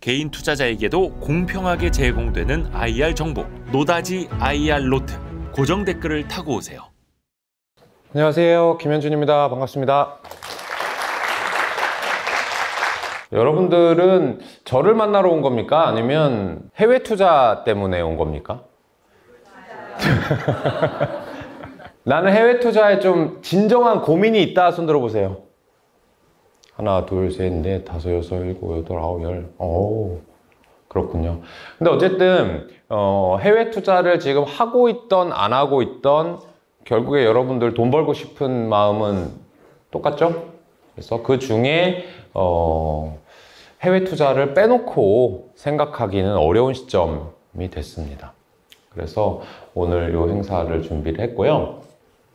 개인 투자자에게도 공평하게 제공되는 IR 정보, 노다지 IR 로트, 고정 댓글을 타고 오세요. 안녕하세요. 김현준입니다. 반갑습니다. 여러분들은 저를 만나러 온 겁니까? 아니면 해외 투자 때문에 온 겁니까? 나는 해외 투자에 좀 진정한 고민이 있다 손 들어보세요 하나, 둘, 셋, 넷, 다섯, 여섯, 일곱, 여덟, 아홉, 열. 오, 그렇군요. 근데 어쨌든 어, 해외 투자를 지금 하고 있던 안 하고 있던 결국에 여러분들 돈 벌고 싶은 마음은 똑같죠? 그래서 그 중에 어, 해외 투자를 빼놓고 생각하기는 어려운 시점이 됐습니다. 그래서 오늘 이 행사를 준비를 했고요.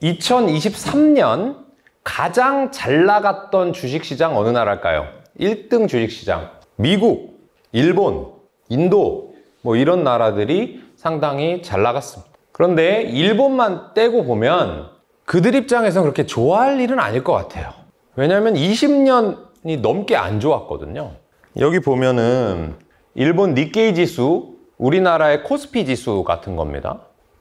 2023년 가장 잘 나갔던 주식시장 어느 나라일까요? 1등 주식시장 미국, 일본, 인도 뭐 이런 나라들이 상당히 잘 나갔습니다 그런데 일본만 떼고 보면 그들 입장에선 그렇게 좋아할 일은 아닐 것 같아요 왜냐하면 20년이 넘게 안 좋았거든요 여기 보면은 일본 니케이 지수 우리나라의 코스피 지수 같은 겁니다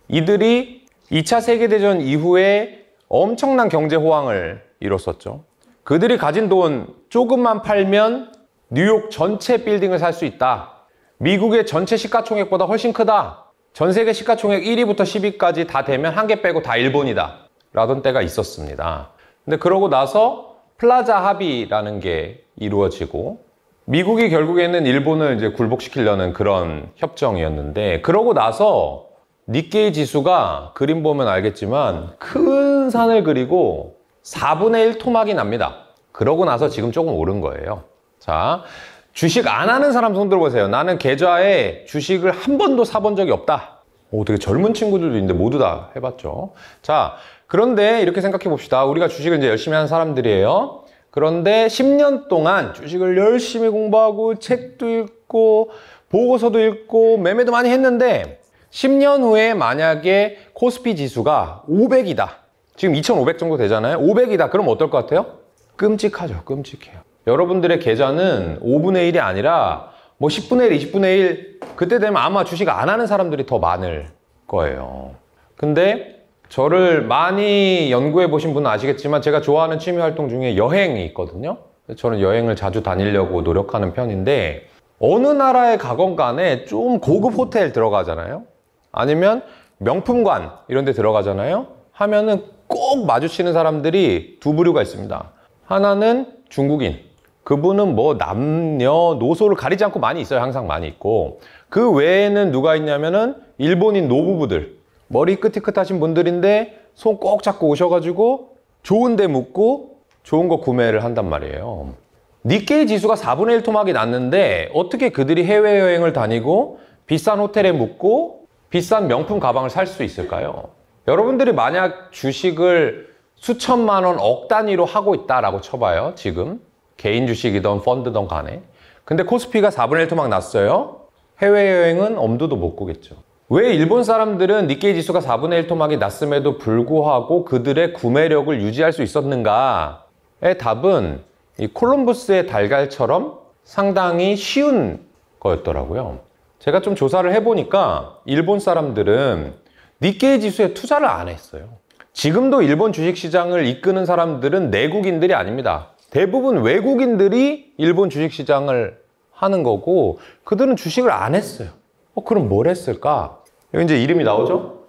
이들이 2차 세계대전 이후에 엄청난 경제 호황을 이뤘었죠. 그들이 가진 돈 조금만 팔면 뉴욕 전체 빌딩을 살 수 있다. 미국의 전체 시가총액보다 훨씬 크다. 전 세계 시가총액 1위부터 10위까지 다 되면 한 개 빼고 다 일본이다. 라던 때가 있었습니다. 근데 그러고 나서 플라자 합의라는 게 이루어지고 미국이 결국에는 일본을 이제 굴복시키려는 그런 협정이었는데 그러고 나서 니케이 지수가 그림 보면 알겠지만 큰큰 산을 그리고 4분의 1 토막이 납니다. 그러고 나서 지금 조금 오른 거예요. 자, 주식 안 하는 사람 손 들어보세요. 나는 계좌에 주식을 한 번도 사본 적이 없다. 오, 되게 젊은 친구들도 있는데 모두 다 해봤죠. 자, 그런데 이렇게 생각해 봅시다. 우리가 주식을 이제 열심히 하는 사람들이에요. 그런데 10년 동안 주식을 열심히 공부하고 책도 읽고 보고서도 읽고 매매도 많이 했는데 10년 후에 만약에 코스피 지수가 500이다. 지금 2,500 정도 되잖아요. 500이다. 그럼 어떨 것 같아요? 끔찍하죠. 끔찍해요. 여러분들의 계좌는 5분의 1이 아니라 뭐 10분의 1, 20분의 1 그때 되면 아마 주식 안 하는 사람들이 더 많을 거예요. 근데 저를 많이 연구해 보신 분은 아시겠지만 제가 좋아하는 취미 활동 중에 여행이 있거든요. 저는 여행을 자주 다니려고 노력하는 편인데 어느 나라에 가건 간에 좀 고급 호텔 들어가잖아요. 아니면 명품관 이런 데 들어가잖아요. 하면은 꼭 마주치는 사람들이 두 부류가 있습니다. 하나는 중국인. 그분은 뭐 남녀노소를 가리지 않고 많이 있어요. 항상 많이 있고. 그 외에는 누가 있냐면은 일본인 노부부들. 머리 끄티끄하신 분들인데 손 꼭 잡고 오셔가지고 좋은 데 묻고 좋은 거 구매를 한단 말이에요. 니케이 지수가 4분의 1 토막이 났는데 어떻게 그들이 해외여행을 다니고 비싼 호텔에 묵고 비싼 명품 가방을 살 수 있을까요? 여러분들이 만약 주식을 수천만 원, 억 단위로 하고 있다라고 쳐봐요, 지금. 개인 주식이던 펀드던 간에. 근데 코스피가 4분의 1 토막 났어요. 해외여행은 엄두도 못 보겠죠. 왜 일본 사람들은 니케이 지수가 4분의 1 토막이 났음에도 불구하고 그들의 구매력을 유지할 수 있었는가의 답은 이 콜럼부스의 달걀처럼 상당히 쉬운 거였더라고요. 제가 좀 조사를 해보니까 일본 사람들은 니케이 지수에 투자를 안 했어요. 지금도 일본 주식시장을 이끄는 사람들은 내국인들이 아닙니다. 대부분 외국인들이 일본 주식시장을 하는 거고 그들은 주식을 안 했어요. 어, 그럼 뭘 했을까? 여기 이제 이름이 나오죠?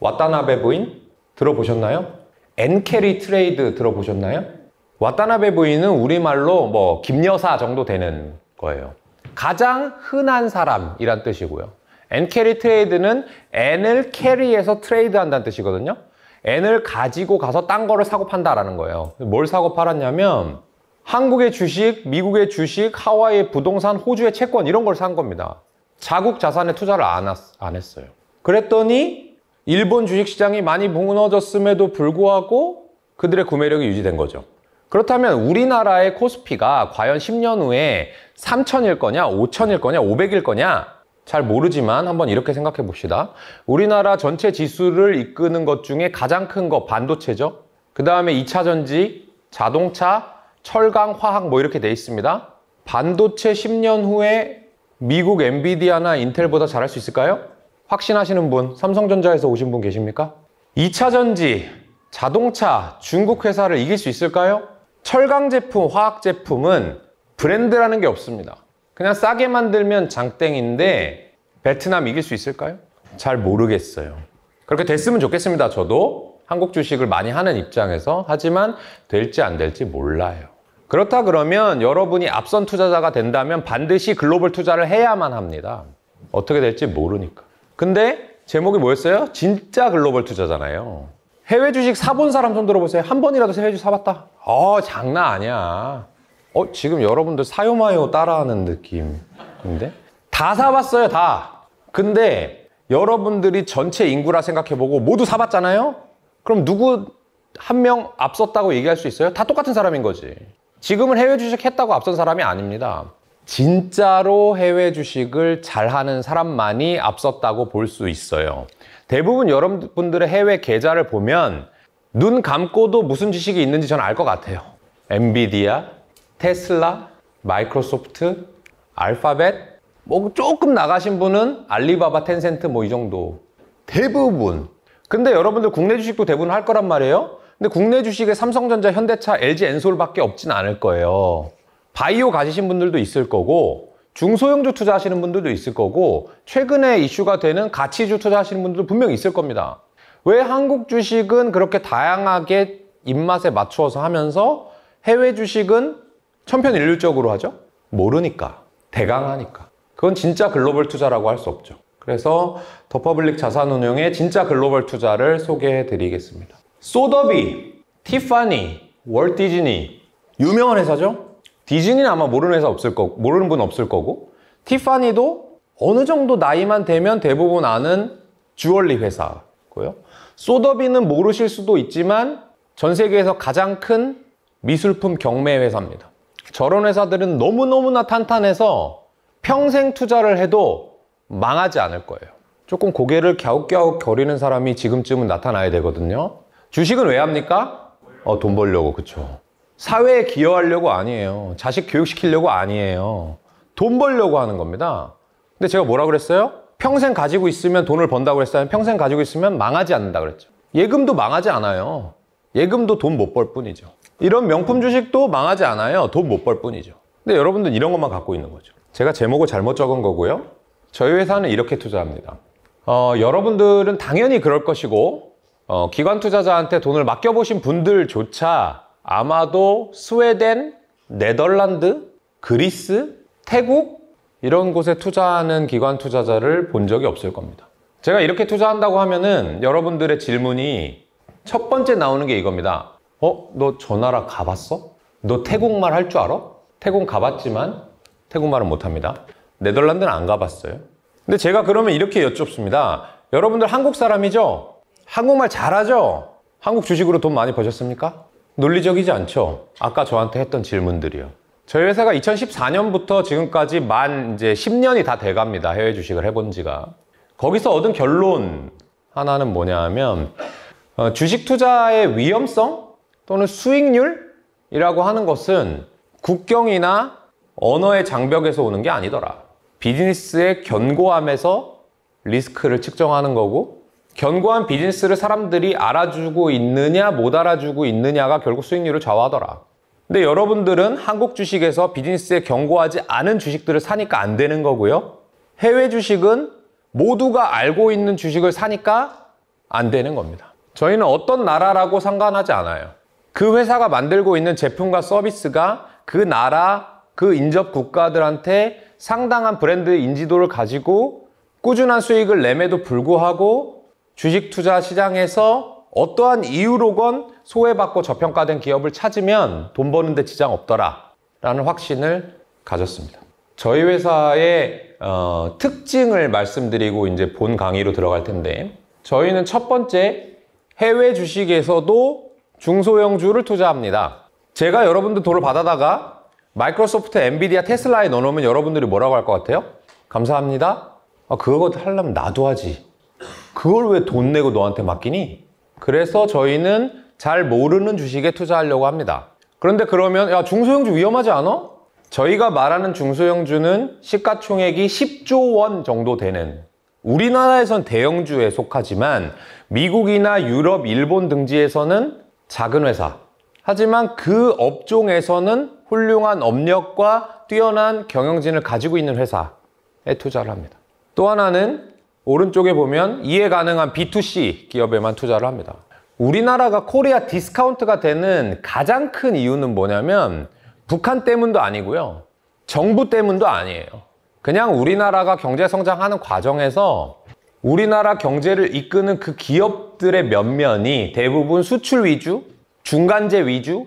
왓다나베 부인 들어보셨나요? 엔캐리 트레이드 들어보셨나요? 왓다나베 부인은 우리말로 뭐 김여사 정도 되는 거예요. 가장 흔한 사람이란 뜻이고요. n 캐리 트레이드는 n을 캐리해서 트레이드한다는 뜻이거든요. n을 가지고 가서 딴 거를 사고 판다라는 거예요. 뭘 사고 팔았냐면 한국의 주식, 미국의 주식, 하와이의 부동산, 호주의 채권 이런 걸 산 겁니다. 자국 자산에 투자를 안, 안 했어요. 그랬더니 일본 주식시장이 많이 무너졌음에도 불구하고 그들의 구매력이 유지된 거죠. 그렇다면 우리나라의 코스피가 과연 10년 후에 3천일 거냐, 5천일 거냐, 500일 거냐 잘 모르지만 한번 이렇게 생각해 봅시다. 우리나라 전체 지수를 이끄는 것 중에 가장 큰 거 반도체죠. 그 다음에 2차 전지, 자동차, 철강, 화학 뭐 이렇게 돼 있습니다. 반도체 10년 후에 미국 엔비디아나 인텔보다 잘 할 수 있을까요? 확신하시는 분, 삼성전자에서 오신 분 계십니까? 2차 전지, 자동차, 중국 회사를 이길 수 있을까요? 철강 제품, 화학 제품은 브랜드라는 게 없습니다. 그냥 싸게 만들면 장땡인데 베트남 이길 수 있을까요? 잘 모르겠어요. 그렇게 됐으면 좋겠습니다. 저도 한국 주식을 많이 하는 입장에서 하지만 될지 안 될지 몰라요. 그렇다 그러면 여러분이 앞선 투자자가 된다면 반드시 글로벌 투자를 해야만 합니다. 어떻게 될지 모르니까. 근데 제목이 뭐였어요? 진짜 글로벌 투자잖아요. 해외 주식 사본 사람 손 들어보세요. 한 번이라도 해외 주식 사봤다. 어, 장난 아니야. 어, 지금 여러분들 사요마요 따라하는 느낌인데? 다 사봤어요, 다. 근데 여러분들이 전체 인구라 생각해보고 모두 사봤잖아요? 그럼 누구 한 명 앞섰다고 얘기할 수 있어요? 다 똑같은 사람인 거지. 지금은 해외 주식 했다고 앞선 사람이 아닙니다. 진짜로 해외 주식을 잘하는 사람만이 앞섰다고 볼 수 있어요. 대부분 여러분들의 해외 계좌를 보면 눈 감고도 무슨 지식이 있는지 저는 알 것 같아요. 엔비디아, 테슬라, 마이크로소프트, 알파벳 뭐 조금 나가신 분은 알리바바, 텐센트 뭐 이 정도 대부분 근데 여러분들 국내 주식도 대부분 할 거란 말이에요 근데 국내 주식에 삼성전자, 현대차, LG, 엔솔밖에 없진 않을 거예요 바이오 가지신 분들도 있을 거고 중소형주 투자하시는 분들도 있을 거고 최근에 이슈가 되는 가치주 투자하시는 분들도 분명히 있을 겁니다 왜 한국 주식은 그렇게 다양하게 입맛에 맞추어서 하면서 해외 주식은 천편일률적으로 하죠? 모르니까, 대강하니까. 그건 진짜 글로벌 투자라고 할 수 없죠. 그래서 더 퍼블릭 자산운용의 진짜 글로벌 투자를 소개해 드리겠습니다. 소더비, 티파니, 월 디즈니 유명한 회사죠? 디즈니는 아마 모르는 회사 없을 거 모르는 분 없을 거고 티파니도 어느 정도 나이만 되면 대부분 아는 주얼리 회사고요. 소더비는 모르실 수도 있지만 전 세계에서 가장 큰 미술품 경매 회사입니다. 저런 회사들은 너무너무나 탄탄해서 평생 투자를 해도 망하지 않을 거예요. 조금 고개를 갸웃갸웃 거리는 사람이 지금쯤은 나타나야 되거든요. 주식은 왜 합니까? 어, 돈 벌려고, 그쵸. 사회에 기여하려고 아니에요. 자식 교육시키려고 아니에요. 돈 벌려고 하는 겁니다. 근데 제가 뭐라 그랬어요? 평생 가지고 있으면 돈을 번다고 했어요 평생 가지고 있으면 망하지 않는다 그랬죠. 예금도 망하지 않아요. 예금도 돈 못 벌 뿐이죠. 이런 명품 주식도 망하지 않아요. 돈 못 벌 뿐이죠. 근데 여러분들 이런 것만 갖고 있는 거죠. 제가 제목을 잘못 적은 거고요. 저희 회사는 이렇게 투자합니다. 어, 여러분들은 당연히 그럴 것이고 어, 기관 투자자한테 돈을 맡겨보신 분들조차 아마도 스웨덴, 네덜란드, 그리스, 태국 이런 곳에 투자하는 기관 투자자를 본 적이 없을 겁니다. 제가 이렇게 투자한다고 하면은 여러분들의 질문이 첫 번째 나오는 게 이겁니다. 어? 너 저 나라 가봤어? 너 태국말 할 줄 알아? 태국 가봤지만 태국말은 못합니다. 네덜란드는 안 가봤어요. 근데 제가 그러면 이렇게 여쭙습니다. 여러분들 한국 사람이죠? 한국말 잘하죠? 한국 주식으로 돈 많이 버셨습니까? 논리적이지 않죠? 아까 저한테 했던 질문들이요. 저희 회사가 2014년부터 지금까지 만 이제 10년이 다 돼갑니다. 해외 주식을 해본 지가. 거기서 얻은 결론 하나는 뭐냐 하면, 어, 주식 투자의 위험성? 또는 수익률이라고 하는 것은 국경이나 언어의 장벽에서 오는 게 아니더라. 비즈니스의 견고함에서 리스크를 측정하는 거고 견고한 비즈니스를 사람들이 알아주고 있느냐 못 알아주고 있느냐가 결국 수익률을 좌우하더라. 근데 여러분들은 한국 주식에서 비즈니스에 견고하지 않은 주식들을 사니까 안 되는 거고요. 해외 주식은 모두가 알고 있는 주식을 사니까 안 되는 겁니다. 저희는 어떤 나라라고 상관하지 않아요. 그 회사가 만들고 있는 제품과 서비스가 그 나라, 그 인접 국가들한테 상당한 브랜드 인지도를 가지고 꾸준한 수익을 냄에도 불구하고 주식 투자 시장에서 어떠한 이유로건 소외받고 저평가된 기업을 찾으면 돈 버는데 지장 없더라 라는 확신을 가졌습니다. 저희 회사의 어, 특징을 말씀드리고 이제 본 강의로 들어갈 텐데 저희는 첫 번째 해외 주식에서도 중소형주를 투자합니다. 제가 여러분들 돈을 받아다가 마이크로소프트, 엔비디아, 테슬라에 넣어놓으면 여러분들이 뭐라고 할 것 같아요? 감사합니다? 아, 그거 하려면 나도 하지. 그걸 왜 돈 내고 너한테 맡기니? 그래서 저희는 잘 모르는 주식에 투자하려고 합니다. 그런데 그러면 야 중소형주 위험하지 않아? 저희가 말하는 중소형주는 시가총액이 10조 원 정도 되는 우리나라에선 대형주에 속하지만 미국이나 유럽, 일본 등지에서는 작은 회사. 하지만 그 업종에서는 훌륭한 업력과 뛰어난 경영진을 가지고 있는 회사에 투자를 합니다. 또 하나는 오른쪽에 보면 이해 가능한 B2C 기업에만 투자를 합니다. 우리나라가 코리아 디스카운트가 되는 가장 큰 이유는 뭐냐면 북한 때문도 아니고요. 정부 때문도 아니에요. 그냥 우리나라가 경제 성장하는 과정에서 우리나라 경제를 이끄는 그 기업들의 면면이 대부분 수출 위주, 중간재 위주로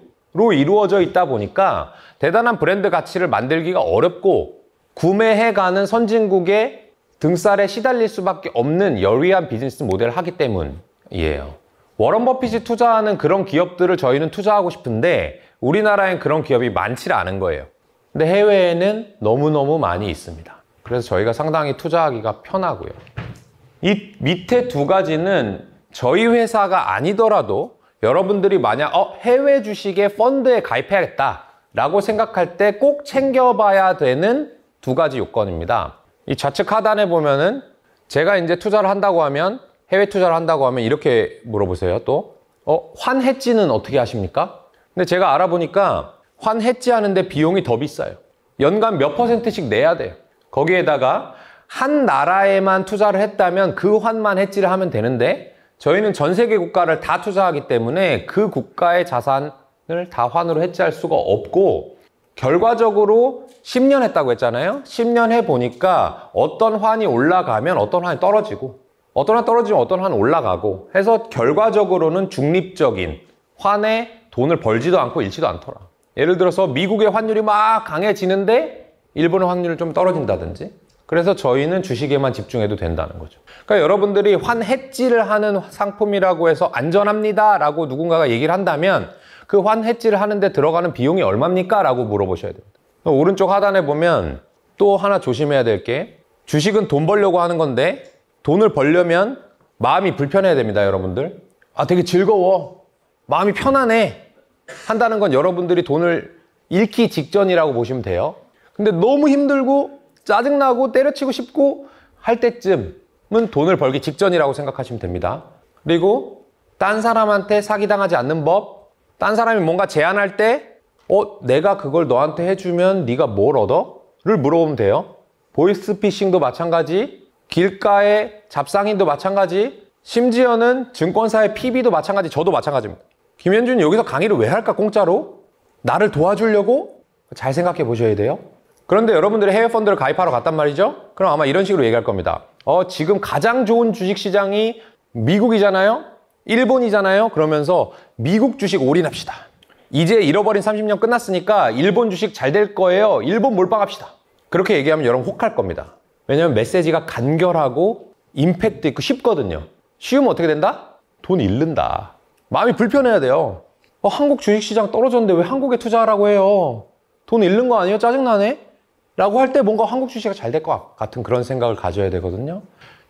이루어져 있다 보니까 대단한 브랜드 가치를 만들기가 어렵고 구매해가는 선진국의 등살에 시달릴 수밖에 없는 열위한 비즈니스 모델을 하기 때문이에요. 워런 버핏이 투자하는 그런 기업들을 저희는 투자하고 싶은데 우리나라엔 그런 기업이 많지 않은 거예요. 근데 해외에는 너무너무 많이 있습니다. 그래서 저희가 상당히 투자하기가 편하고요. 이 밑에 두 가지는 저희 회사가 아니더라도 여러분들이 만약 어, 해외 주식의 펀드에 가입해야겠다 라고 생각할 때 꼭 챙겨봐야 되는 두 가지 요건입니다. 이 좌측 하단에 보면은 제가 이제 투자를 한다고 하면 해외 투자를 한다고 하면 이렇게 물어보세요 또 어, 환해지는 어떻게 하십니까? 근데 제가 알아보니까 환해지 하는데 비용이 더 비싸요. 연간 몇 퍼센트씩 내야 돼요. 거기에다가 한 나라에만 투자를 했다면 그 환만 해지를 하면 되는데 저희는 전 세계 국가를 다 투자하기 때문에 그 국가의 자산을 다 환으로 해지할 수가 없고 결과적으로 10년 했다고 했잖아요. 10년 해보니까 어떤 환이 올라가면 어떤 환이 떨어지고 어떤 한 떨어지면 어떤 한 올라가고 해서 결과적으로는 중립적인 환에 돈을 벌지도 않고 잃지도 않더라. 예를 들어서 미국의 환율이 막 강해지는데 일본의 환율이 좀 떨어진다든지 그래서 저희는 주식에만 집중해도 된다는 거죠. 그러니까 여러분들이 환해지를 하는 상품이라고 해서 안전합니다 라고 누군가가 얘기를 한다면 그 환해지를 하는데 들어가는 비용이 얼마입니까? 라고 물어보셔야 됩니다. 오른쪽 하단에 보면 또 하나 조심해야 될 게 주식은 돈 벌려고 하는 건데 돈을 벌려면 마음이 불편해야 됩니다, 여러분들. 아, 되게 즐거워. 마음이 편안해. 한다는 건 여러분들이 돈을 잃기 직전이라고 보시면 돼요. 근데 너무 힘들고 짜증나고 때려치고 싶고 할 때쯤은 돈을 벌기 직전이라고 생각하시면 됩니다. 그리고 딴 사람한테 사기당하지 않는 법, 딴 사람이 뭔가 제안할 때 어, 내가 그걸 너한테 해주면 네가 뭘 얻어? 를 물어보면 돼요. 보이스피싱도 마찬가지, 길가의 잡상인도 마찬가지, 심지어는 증권사의 PB도 마찬가지, 저도 마찬가지입니다. 김현준 여기서 강의를 왜 할까 공짜로? 나를 도와주려고? 잘 생각해 보셔야 돼요. 그런데 여러분들이 해외 펀드를 가입하러 갔단 말이죠? 그럼 아마 이런 식으로 얘기할 겁니다. 어, 지금 가장 좋은 주식시장이 미국이잖아요? 일본이잖아요? 그러면서 미국 주식 올인합시다. 이제 잃어버린 30년 끝났으니까 일본 주식 잘 될 거예요. 일본 몰빵합시다. 그렇게 얘기하면 여러분 혹할 겁니다. 왜냐면 메시지가 간결하고 임팩트 있고 쉽거든요. 쉬우면 어떻게 된다? 돈 잃는다. 마음이 불편해야 돼요. 어, 한국 주식시장 떨어졌는데 왜 한국에 투자하라고 해요? 돈 잃는 거 아니에요? 짜증나네? 라고 할 때 뭔가 한국 주식이 잘 될 것 같은 그런 생각을 가져야 되거든요.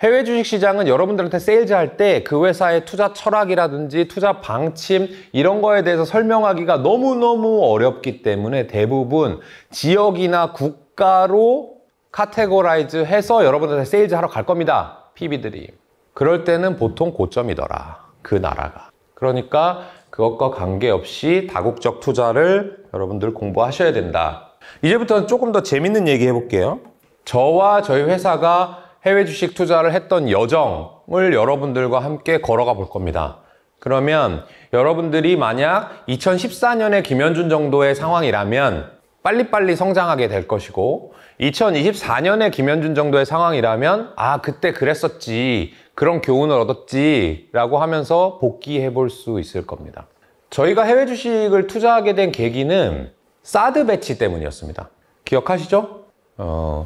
해외 주식 시장은 여러분들한테 세일즈 할 때 그 회사의 투자 철학이라든지 투자 방침 이런 거에 대해서 설명하기가 너무너무 어렵기 때문에 대부분 지역이나 국가로 카테고라이즈 해서 여러분들한테 세일즈 하러 갈 겁니다. PB들이. 그럴 때는 보통 고점이더라. 그 나라가. 그러니까 그것과 관계없이 다국적 투자를 여러분들 공부하셔야 된다. 이제부터는 조금 더 재밌는 얘기 해볼게요. 저와 저희 회사가 해외 주식 투자를 했던 여정을 여러분들과 함께 걸어가 볼 겁니다. 그러면 여러분들이 만약 2014년에 김현준 정도의 상황이라면 빨리빨리 성장하게 될 것이고 2024년에 김현준 정도의 상황이라면 아 그때 그랬었지 그런 교훈을 얻었지 라고 하면서 복귀해 볼 수 있을 겁니다 저희가 해외 주식을 투자하게 된 계기는 사드 배치 때문이었습니다. 기억하시죠? 어,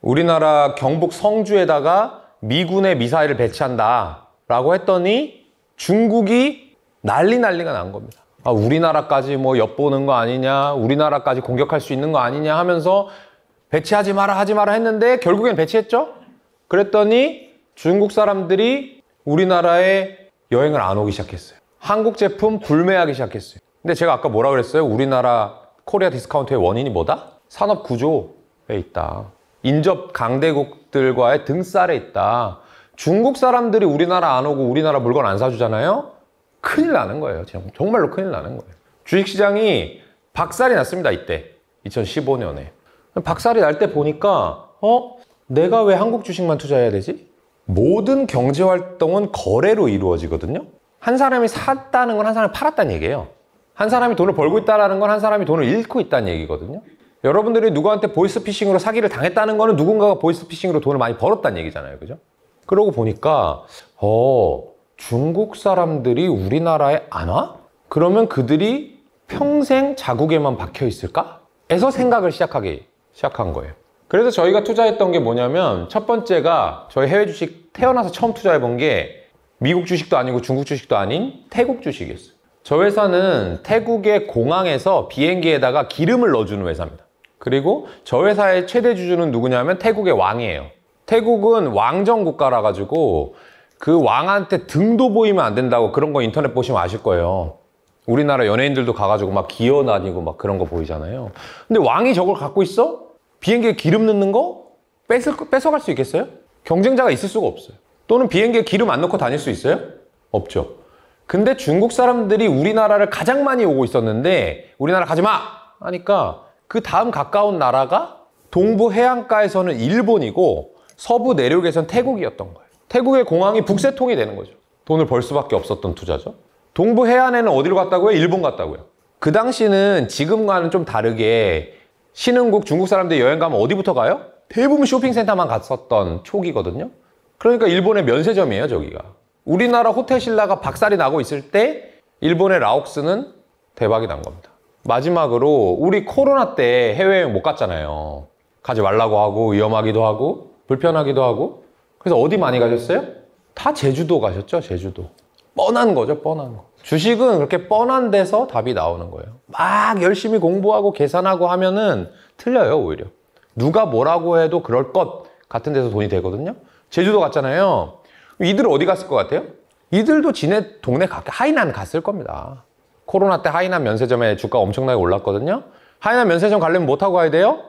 우리나라 경북 성주에다가 미군의 미사일을 배치한다 라고 했더니 중국이 난리 난리가 난 겁니다. 아, 우리나라까지 뭐 엿보는 거 아니냐, 우리나라까지 공격할 수 있는 거 아니냐 하면서 배치하지 마라, 하지 마라 했는데 결국엔 배치했죠? 그랬더니 중국 사람들이 우리나라에 여행을 안 오기 시작했어요. 한국 제품 불매하기 시작했어요. 근데 제가 아까 뭐라 그랬어요? 우리나라 코리아 디스카운트의 원인이 뭐다? 산업 구조에 있다. 인접 강대국들과의 등쌀에 있다. 중국 사람들이 우리나라 안 오고 우리나라 물건 안 사주잖아요? 큰일 나는 거예요. 정말로 큰일 나는 거예요. 주식시장이 박살이 났습니다. 이때. 2015년에. 박살이 날 때 보니까 어? 내가 왜 한국 주식만 투자해야 되지? 모든 경제활동은 거래로 이루어지거든요. 한 사람이 샀다는 건 한 사람이 팔았다는 얘기예요. 한 사람이 돈을 벌고 있다는 건 한 사람이 돈을 잃고 있다는 얘기거든요. 여러분들이 누구한테 보이스피싱으로 사기를 당했다는 거는 누군가가 보이스피싱으로 돈을 많이 벌었다는 얘기잖아요. 그죠? 그러고 보니까 어 중국 사람들이 우리나라에 안 와? 그러면 그들이 평생 자국에만 박혀 있을까? 에서 생각을 시작하기 시작한 거예요. 그래서 저희가 투자했던 게 뭐냐면 첫 번째가 저희 해외 주식 태어나서 처음 투자해 본 게 미국 주식도 아니고 중국 주식도 아닌 태국 주식이었어요. 저 회사는 태국의 공항에서 비행기에다가 기름을 넣어주는 회사입니다. 그리고 저 회사의 최대 주주는 누구냐면 태국의 왕이에요. 태국은 왕정 국가라 가지고 그 왕한테 등도 보이면 안 된다고 그런 거 인터넷 보시면 아실 거예요. 우리나라 연예인들도 가가지고 막 기어 다니고 막 그런 거 보이잖아요. 근데 왕이 저걸 갖고 있어? 비행기에 기름 넣는 거? 뺏을, 뺏어갈 수 있겠어요? 경쟁자가 있을 수가 없어요. 또는 비행기에 기름 안 넣고 다닐 수 있어요? 없죠. 근데 중국 사람들이 우리나라를 가장 많이 오고 있었는데 우리나라 가지 마 하니까 그 다음 가까운 나라가 동부 해안가에서는 일본이고 서부 내륙에선 태국이었던 거예요. 태국의 공항이 북새통이 되는 거죠. 돈을 벌 수밖에 없었던 투자죠. 동부 해안에는 어디로 갔다고요? 일본 갔다고요. 그 당시는 지금과는 좀 다르게 신흥국 중국 사람들 여행 가면 어디부터 가요? 대부분 쇼핑센터만 갔었던 초기거든요. 그러니까 일본의 면세점이에요, 저기가. 우리나라 호텔신라가 박살이 나고 있을 때 일본의 라옥스는 대박이 난 겁니다. 마지막으로 우리 코로나 때 해외여행 못 갔잖아요. 가지 말라고 하고 위험하기도 하고 불편하기도 하고 그래서 어디 많이 가셨어요? 다 제주도 가셨죠, 제주도. 뻔한 거죠, 뻔한 거. 주식은 그렇게 뻔한 데서 답이 나오는 거예요. 막 열심히 공부하고 계산하고 하면은 틀려요, 오히려. 누가 뭐라고 해도 그럴 것 같은 데서 돈이 되거든요. 제주도 갔잖아요. 이들 어디 갔을 것 같아요? 이들도 지네 동네 가, 하이난 갔을 겁니다. 코로나 때 하이난 면세점의 주가 엄청나게 올랐거든요. 하이난 면세점 가려면 뭐 타고 가야 돼요?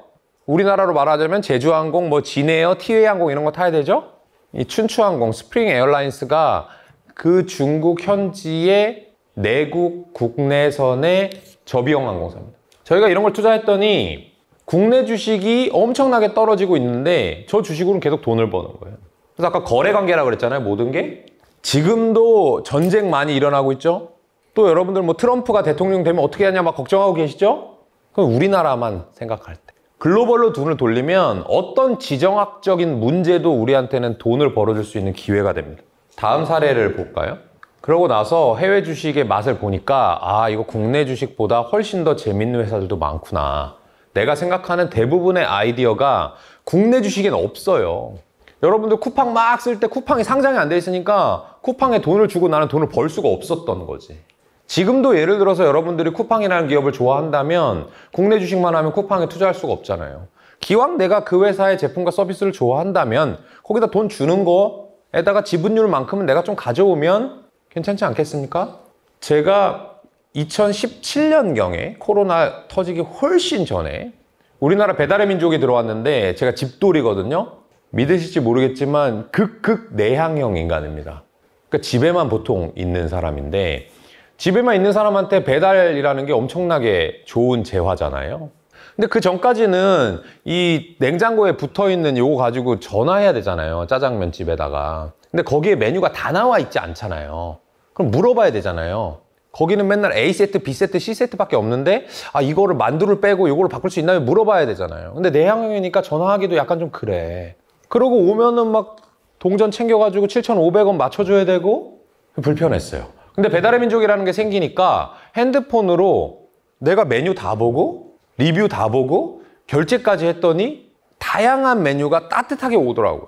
우리나라로 말하자면 제주항공, 뭐 진에어, 티웨이항공 이런 거 타야 되죠? 이 춘추항공, 스프링 에어라인스가 그 중국 현지의 내국 국내선의 저비용 항공사입니다. 저희가 이런 걸 투자했더니 국내 주식이 엄청나게 떨어지고 있는데 저 주식으로는 계속 돈을 버는 거예요. 그래서 아까 거래 관계라고 그랬잖아요. 모든 게. 지금도 전쟁 많이 일어나고 있죠. 또 여러분들 뭐 트럼프가 대통령 되면 어떻게 하냐 막 걱정하고 계시죠? 그럼 우리나라만 생각할 때. 글로벌로 돈을 돌리면 어떤 지정학적인 문제도 우리한테는 돈을 벌어줄 수 있는 기회가 됩니다. 다음 사례를 볼까요? 그러고 나서 해외 주식의 맛을 보니까 아 이거 국내 주식보다 훨씬 더 재밌는 회사들도 많구나. 내가 생각하는 대부분의 아이디어가 국내 주식엔 없어요. 여러분들 쿠팡 막 쓸 때 쿠팡이 상장이 안 돼 있으니까 쿠팡에 돈을 주고 나는 돈을 벌 수가 없었던 거지. 지금도 예를 들어서 여러분들이 쿠팡이라는 기업을 좋아한다면 국내 주식만 하면 쿠팡에 투자할 수가 없잖아요. 기왕 내가 그 회사의 제품과 서비스를 좋아한다면 거기다 돈 주는 거에다가 지분율만큼은 내가 좀 가져오면 괜찮지 않겠습니까? 제가 2017년경에 코로나 터지기 훨씬 전에 우리나라 배달의 민족이 들어왔는데 제가 집돌이거든요. 믿으실지 모르겠지만 극극 내향형 인간입니다. 그러니까 집에만 보통 있는 사람인데 집에만 있는 사람한테 배달이라는 게 엄청나게 좋은 재화잖아요. 근데 그 전까지는 이 냉장고에 붙어 있는 요거 가지고 전화해야 되잖아요. 짜장면 집에다가. 근데 거기에 메뉴가 다 나와 있지 않잖아요. 그럼 물어봐야 되잖아요. 거기는 맨날 A 세트, B 세트, C 세트밖에 없는데 아 이거를 만두를 빼고 이거를 바꿀 수 있나요? 물어봐야 되잖아요. 근데 내향형이니까 전화하기도 약간 좀 그래. 그러고 오면은 막 동전 챙겨가지고 7,500원 맞춰줘야 되고 불편했어요. 근데 배달의 민족이라는 게 생기니까 핸드폰으로 내가 메뉴 다 보고 리뷰 다 보고 결제까지 했더니 다양한 메뉴가 따뜻하게 오더라고요.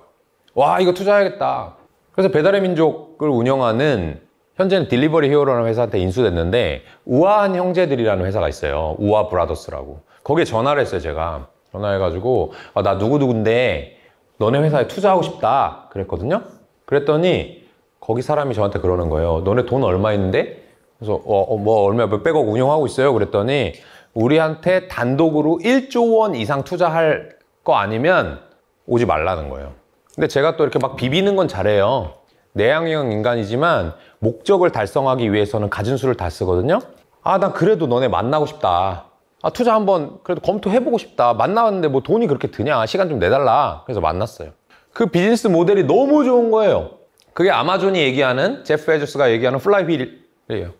와 이거 투자해야겠다. 그래서 배달의 민족을 운영하는 현재는 딜리버리 히어로라는 회사한테 인수됐는데 우아한 형제들이라는 회사가 있어요. 우아 브라더스라고. 거기에 전화를 했어요 제가. 전화해가지고 아, 나누구누구인데 너네 회사에 투자하고 싶다 그랬거든요 그랬더니 거기 사람이 저한테 그러는 거예요 너네 돈 얼마 있는데? 그래서 어, 어, 뭐 얼마 몇백억 운영하고 있어요 그랬더니 우리한테 단독으로 1조 원 이상 투자할 거 아니면 오지 말라는 거예요 근데 제가 또 이렇게 막 비비는 건 잘해요 내향형 인간이지만 목적을 달성하기 위해서는 가진 수를 다 쓰거든요 아 난 그래도 너네 만나고 싶다 아, 투자 한번 그래도 검토해보고 싶다. 만나는데 뭐 돈이 그렇게 드냐. 시간 좀 내달라. 그래서 만났어요. 그 비즈니스 모델이 너무 좋은 거예요. 그게 아마존이 얘기하는, 제프 에저스가 얘기하는 플라이휠이에요.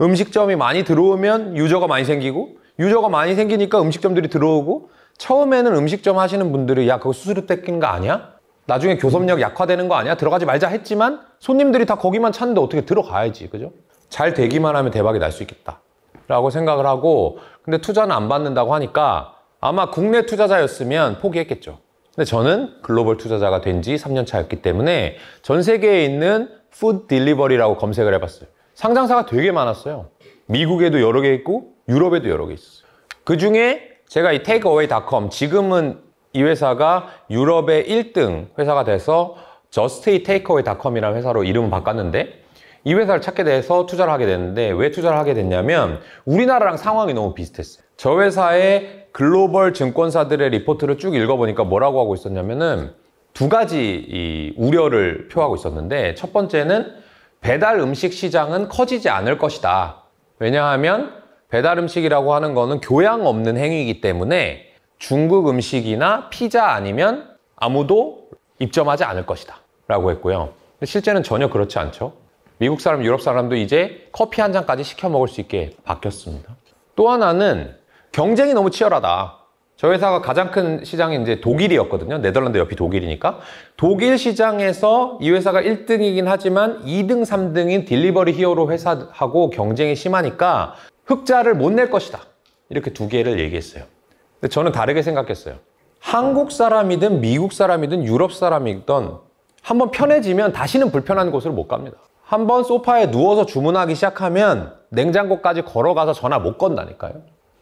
음식점이 많이 들어오면 유저가 많이 생기고, 유저가 많이 생기니까 음식점들이 들어오고, 처음에는 음식점 하시는 분들이 야, 그거 수수료 뺏긴 거 아니야? 나중에 교섭력 약화되는 거 아니야? 들어가지 말자 했지만 손님들이 다 거기만 찾는데 어떻게 들어가야지, 그죠? 잘 되기만 하면 대박이 날 수 있겠다. 라고 생각을 하고 근데 투자는 안 받는다고 하니까 아마 국내 투자자였으면 포기했겠죠. 근데 저는 글로벌 투자자가 된 지 3년 차였기 때문에 전 세계에 있는 푸드 딜리버리라고 검색을 해봤어요. 상장사가 되게 많았어요. 미국에도 여러 개 있고 유럽에도 여러 개있어요그 중에 제가 이 테이크어웨이닷컴 지금은 이 회사가 유럽의 1등 회사가 돼서 저스테이 테이크어웨이닷컴이라는 회사로 이름을 바꿨는데 이 회사를 찾게 돼서 투자를 하게 됐는데 왜 투자를 하게 됐냐면 우리나라랑 상황이 너무 비슷했어요. 저 회사의 글로벌 증권사들의 리포트를 쭉 읽어보니까 뭐라고 하고 있었냐면은 두 가지 우려를 표하고 있었는데 첫 번째는 배달 음식 시장은 커지지 않을 것이다. 왜냐하면 배달 음식이라고 하는 거는 교양 없는 행위이기 때문에 중국 음식이나 피자 아니면 아무도 입점하지 않을 것이다. 라고 했고요. 실제는 전혀 그렇지 않죠. 미국 사람, 유럽 사람도 이제 커피 한 잔까지 시켜 먹을 수 있게 바뀌었습니다. 또 하나는 경쟁이 너무 치열하다. 저 회사가 가장 큰 시장이 이제 독일이었거든요. 네덜란드 옆이 독일이니까. 독일 시장에서 이 회사가 1등이긴 하지만 2등, 3등인 딜리버리 히어로 회사하고 경쟁이 심하니까 흑자를 못 낼 것이다. 이렇게 두 개를 얘기했어요. 근데 저는 다르게 생각했어요. 한국 사람이든 미국 사람이든 유럽 사람이든 한번 편해지면 다시는 불편한 곳으로 못 갑니다. 한번 소파에 누워서 주문하기 시작하면 냉장고까지 걸어가서 전화 못 건다니까요.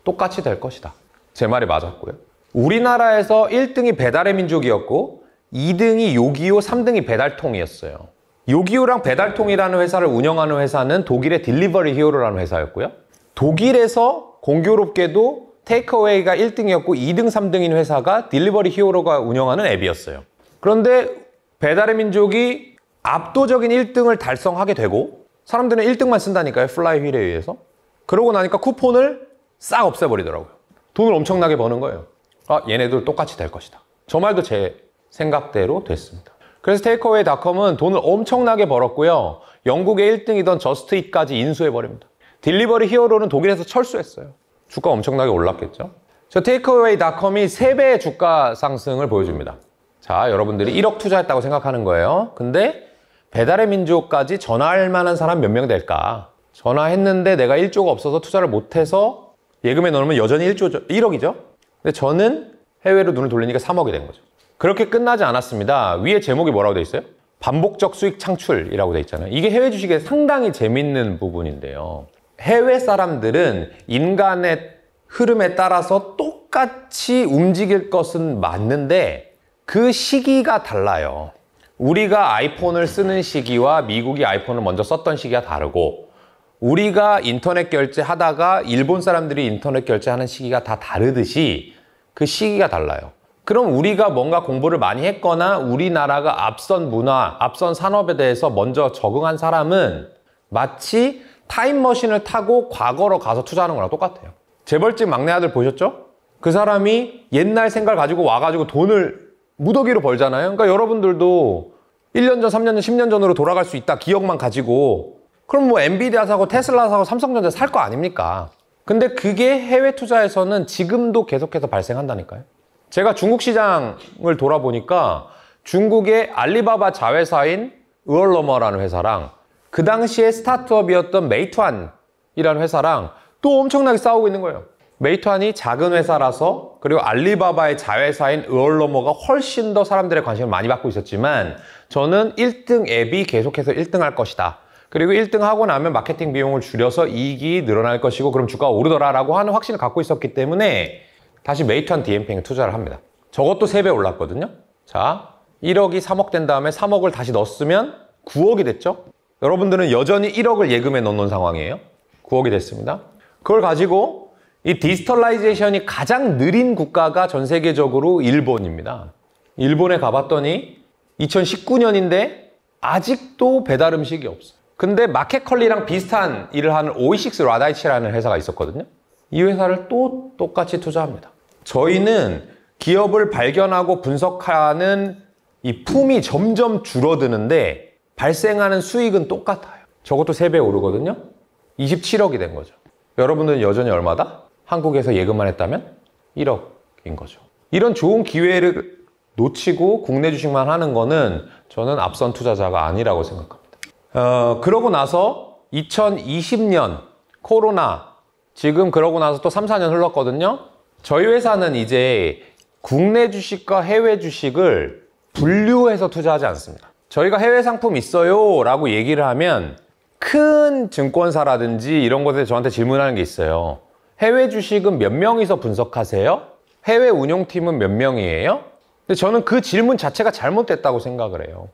똑같이 될 것이다. 제 말이 맞았고요. 우리나라에서 1등이 배달의 민족이었고 2등이 요기요, 3등이 배달통이었어요. 요기요랑 배달통이라는 회사를 운영하는 회사는 독일의 딜리버리 히어로라는 회사였고요. 독일에서 공교롭게도 테이크어웨이가 1등이었고 2등, 3등인 회사가 딜리버리 히어로가 운영하는 앱이었어요. 그런데 배달의 민족이 압도적인 1등을 달성하게 되고 사람들은 1등만 쓴다니까요. 플라이휠에 의해서. 그러고 나니까 쿠폰을 싹 없애버리더라고요. 돈을 엄청나게 버는 거예요. 아, 얘네들 똑같이 될 것이다. 저 말도 제 생각대로 됐습니다. 그래서 테이크어웨이닷컴은 돈을 엄청나게 벌었고요. 영국의 1등이던 저스트잇까지 인수해버립니다. 딜리버리 히어로는 독일에서 철수했어요. 주가 엄청나게 올랐겠죠? 저 테이크어웨이닷컴이 3배의 주가 상승을 보여줍니다. 자, 여러분들이 1억 투자했다고 생각하는 거예요. 근데 배달의 민족까지 전화할 만한 사람 몇 명 될까? 전화했는데 내가 1조가 없어서 투자를 못해서 예금에 넣으면 여전히 1조, 1억이죠? 근데 저는 해외로 눈을 돌리니까 3억이 된 거죠. 그렇게 끝나지 않았습니다. 위에 제목이 뭐라고 돼 있어요? 반복적 수익 창출이라고 돼 있잖아요. 이게 해외 주식에 상당히 재밌는 부분인데요. 해외 사람들은 인간의 흐름에 따라서 똑같이 움직일 것은 맞는데 그 시기가 달라요. 우리가 아이폰을 쓰는 시기와 미국이 아이폰을 먼저 썼던 시기가 다르고 우리가 인터넷 결제하다가 일본 사람들이 인터넷 결제하는 시기가 다 다르듯이 그 시기가 달라요. 그럼 우리가 뭔가 공부를 많이 했거나 우리나라가 앞선 문화, 앞선 산업에 대해서 먼저 적응한 사람은 마치 타임머신을 타고 과거로 가서 투자하는 거랑 똑같아요. 재벌집 막내 아들 보셨죠? 그 사람이 옛날 생각 을 가지고 와가지고 돈을 무더기로 벌잖아요. 그러니까 여러분들도 1년 전, 3년 전, 10년 전으로 돌아갈 수 있다 기억만 가지고 그럼 뭐 엔비디아 사고 테슬라 사고 삼성전자 살 거 아닙니까? 근데 그게 해외 투자에서는 지금도 계속해서 발생한다니까요. 제가 중국 시장을 돌아보니까 중국의 알리바바 자회사인 우얼러머라는 회사랑 그 당시에 스타트업이었던 메이투안이라는 회사랑 또 엄청나게 싸우고 있는 거예요. 메이투안이 작은 회사라서 그리고 알리바바의 자회사인 으얼로머가 훨씬 더 사람들의 관심을 많이 받고 있었지만 저는 1등 앱이 계속해서 1등 할 것이다. 그리고 1등 하고 나면 마케팅 비용을 줄여서 이익이 늘어날 것이고 그럼 주가가 오르더라라고 하는 확신을 갖고 있었기 때문에 다시 메이투안 디엠 p 에 투자를 합니다. 저것도 3배 올랐거든요. 자, 1억이 3억 된 다음에 3억을 다시 넣었으면 9억이 됐죠? 여러분들은 여전히 1억을 예금에 넣는 상황이에요. 9억이 됐습니다. 그걸 가지고 이 디지털라이제이션이 가장 느린 국가가 전 세계적으로 일본입니다. 일본에 가봤더니 2019년인데 아직도 배달 음식이 없어요. 근데 마켓컬리랑 비슷한 일을 하는 오이식스 라다이치라는 회사가 있었거든요. 이 회사를 또 똑같이 투자합니다. 저희는 기업을 발견하고 분석하는 이 품이 점점 줄어드는데 발생하는 수익은 똑같아요. 저것도 3배 오르거든요. 27억이 된 거죠. 여러분들은 여전히 얼마다? 한국에서 예금만 했다면 1억인 거죠. 이런 좋은 기회를 놓치고 국내 주식만 하는 거는 저는 앞선 투자자가 아니라고 생각합니다. 어, 그러고 나서 2020년 코로나 지금 그러고 나서 또 3, 4년 흘렀거든요. 저희 회사는 이제 국내 주식과 해외 주식을 분류해서 투자하지 않습니다. 저희가 해외 상품 있어요 라고 얘기를 하면 큰 증권사라든지 이런 것에 저한테 질문하는 게 있어요. 해외 주식은 몇 명이서 분석하세요? 해외 운용팀은 몇 명이에요? 근데 저는 그 질문 자체가 잘못됐다고 생각을 해요.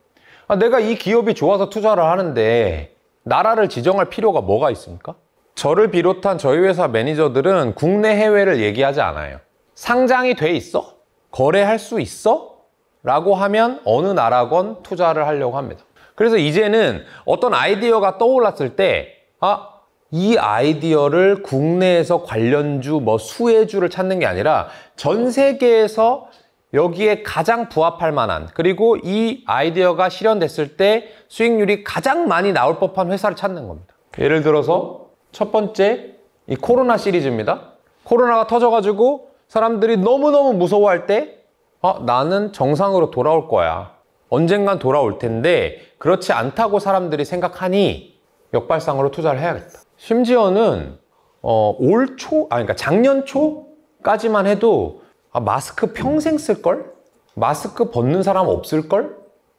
아, 내가 이 기업이 좋아서 투자를 하는데 나라를 지정할 필요가 뭐가 있습니까? 저를 비롯한 저희 회사 매니저들은 국내 해외를 얘기하지 않아요. 상장이 돼 있어? 거래할 수 있어? 라고 하면 어느 나라건 투자를 하려고 합니다. 그래서 이제는 어떤 아이디어가 떠올랐을 때, 아, 이 아이디어를 국내에서 관련주, 뭐 수혜주를 찾는 게 아니라 전 세계에서 여기에 가장 부합할 만한 그리고 이 아이디어가 실현됐을 때 수익률이 가장 많이 나올 법한 회사를 찾는 겁니다. 예를 들어서 첫 번째 이 코로나 시리즈입니다. 코로나가 터져가지고 사람들이 너무너무 무서워할 때 아, 나는 정상으로 돌아올 거야. 언젠간 돌아올 텐데 그렇지 않다고 사람들이 생각하니 역발상으로 투자를 해야겠다. 심지어는 어, 올 초, 아, 그러니까 작년 초까지만 해도 아, 마스크 평생 쓸걸? 마스크 벗는 사람 없을걸?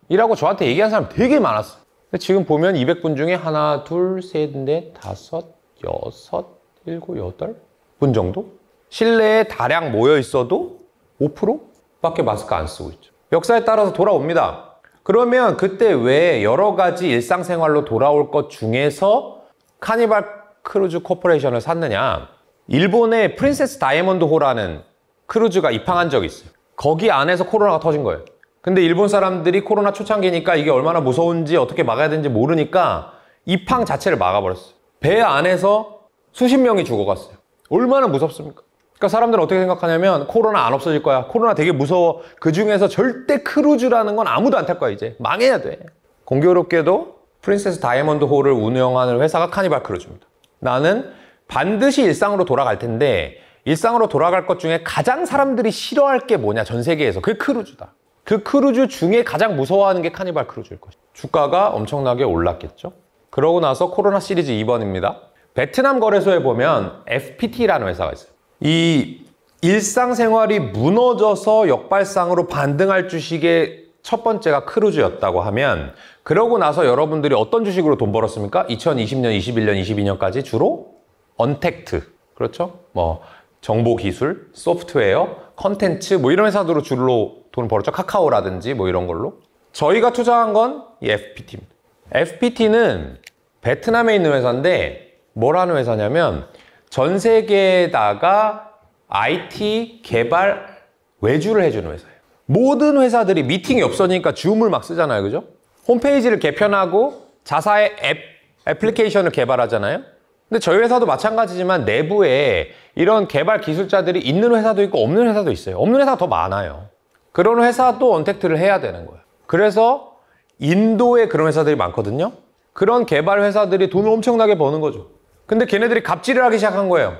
이라고 저한테 얘기한 사람 되게 많았어. 근데 지금 보면 200분 중에 하나, 둘, 셋, 넷, 다섯, 여섯, 일곱, 여덟 분 정도? 실내에 다량 모여 있어도 5% 밖에 마스크 안 쓰고 있죠. 역사에 따라서 돌아옵니다. 그러면 그때 왜 여러 가지 일상생활로 돌아올 것 중에서 카니발 크루즈 코퍼레이션을 샀느냐 일본의 프린세스 다이아몬드 호라는 크루즈가 입항한 적이 있어요 거기 안에서 코로나가 터진 거예요 근데 일본 사람들이 코로나 초창기니까 이게 얼마나 무서운지 어떻게 막아야 되는지 모르니까 입항 자체를 막아버렸어요 배 안에서 수십 명이 죽어갔어요 얼마나 무섭습니까? 그러니까 사람들은 어떻게 생각하냐면 코로나 안 없어질 거야 코로나 되게 무서워 그 중에서 절대 크루즈라는 건 아무도 안 탈 거야 이제 망해야 돼 공교롭게도 프린세스 다이아몬드 홀을 운영하는 회사가 카니발 크루즈입니다. 나는 반드시 일상으로 돌아갈 텐데 일상으로 돌아갈 것 중에 가장 사람들이 싫어할 게 뭐냐 전 세계에서 그 크루즈다. 그 크루즈 중에 가장 무서워하는 게 카니발 크루즈일 것이다. 주가가 엄청나게 올랐겠죠. 그러고 나서 코로나 시리즈 2번입니다. 베트남 거래소에 보면 FPT라는 회사가 있어요. 이 일상생활이 무너져서 역발상으로 반등할 주식의 첫 번째가 크루즈였다고 하면 그러고 나서 여러분들이 어떤 주식으로 돈 벌었습니까? 2020년, 21년, 22년까지 주로 언택트, 그렇죠? 뭐 정보기술, 소프트웨어, 컨텐츠 뭐 이런 회사들로 주로 돈을 벌었죠. 카카오라든지 뭐 이런 걸로. 저희가 투자한 건 이 FPT입니다. FPT는 베트남에 있는 회사인데 뭘 하는 회사냐면 전 세계에다가 IT 개발 외주를 해주는 회사예요. 모든 회사들이 미팅이 없어지니까 줌을 막 쓰잖아요. 그죠? 홈페이지를 개편하고 자사의 앱, 애플리케이션을 개발하잖아요. 근데 저희 회사도 마찬가지지만 내부에 이런 개발 기술자들이 있는 회사도 있고 없는 회사도 있어요. 없는 회사가 더 많아요. 그런 회사도 언택트를 해야 되는 거예요. 그래서 인도에 그런 회사들이 많거든요. 그런 개발 회사들이 돈을 엄청나게 버는 거죠. 근데 걔네들이 갑질을 하기 시작한 거예요.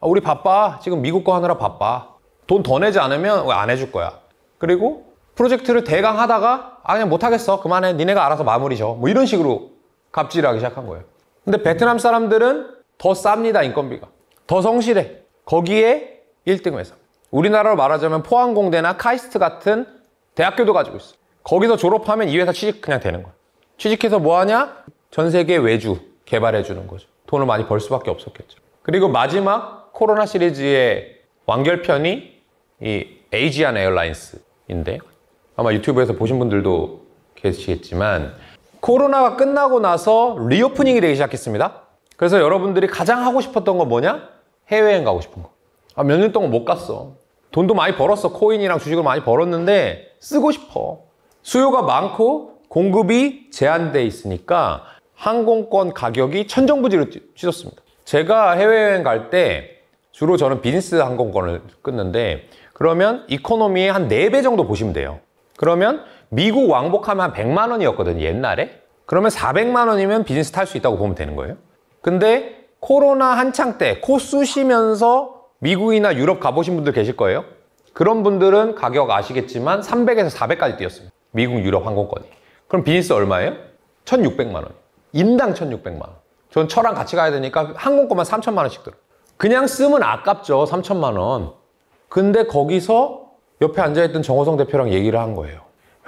아, 우리 바빠. 지금 미국 거 하느라 바빠. 돈 더 내지 않으면 안 해줄 거야. 그리고 프로젝트를 대강 하다가 아 그냥 못하겠어 그만해 니네가 알아서 마무리죠 뭐 이런 식으로 갑질을 하기 시작한 거예요 근데 베트남 사람들은 더 쌉니다 인건비가 더 성실해 거기에 1등 회사 우리나라로 말하자면 포항공대나 카이스트 같은 대학교도 가지고 있어 거기서 졸업하면 이 회사 취직 그냥 되는 거야 취직해서 뭐하냐? 전 세계 외주 개발해주는 거죠 돈을 많이 벌 수밖에 없었겠죠 그리고 마지막 코로나 시리즈의 완결편이 이 에이지안 에어라인스인데 아마 유튜브에서 보신 분들도 계시겠지만 코로나가 끝나고 나서 리오프닝이 되기 시작했습니다. 그래서 여러분들이 가장 하고 싶었던 건 뭐냐? 해외여행 가고 싶은 거. 아, 몇 년 동안 못 갔어. 돈도 많이 벌었어. 코인이랑 주식을 많이 벌었는데 쓰고 싶어. 수요가 많고 공급이 제한돼 있으니까 항공권 가격이 천정부지로 치솟습니다. 제가 해외여행 갈 때 주로 저는 비즈니스 항공권을 끊는데 그러면 이코노미의 한 4배 정도 보시면 돼요. 그러면 미국 왕복하면 한 100만 원이었거든 옛날에. 그러면 400만 원이면 비즈니스 탈 수 있다고 보면 되는 거예요. 근데 코로나 한창 때 코 쑤시면서 미국이나 유럽 가보신 분들 계실 거예요. 그런 분들은 가격 아시겠지만 300에서 400까지 뛰었습니다. 미국, 유럽 항공권이. 그럼 비즈니스 얼마예요? 1600만 원. 인당 1600만 원. 전철랑 같이 가야 되니까 항공권만 3 0 0 0만 원씩 들어. 그냥 쓰면 아깝죠. 3 0 0 0만 원. 근데 거기서 옆에 앉아있던 정호성 대표랑 얘기를 한 거예요.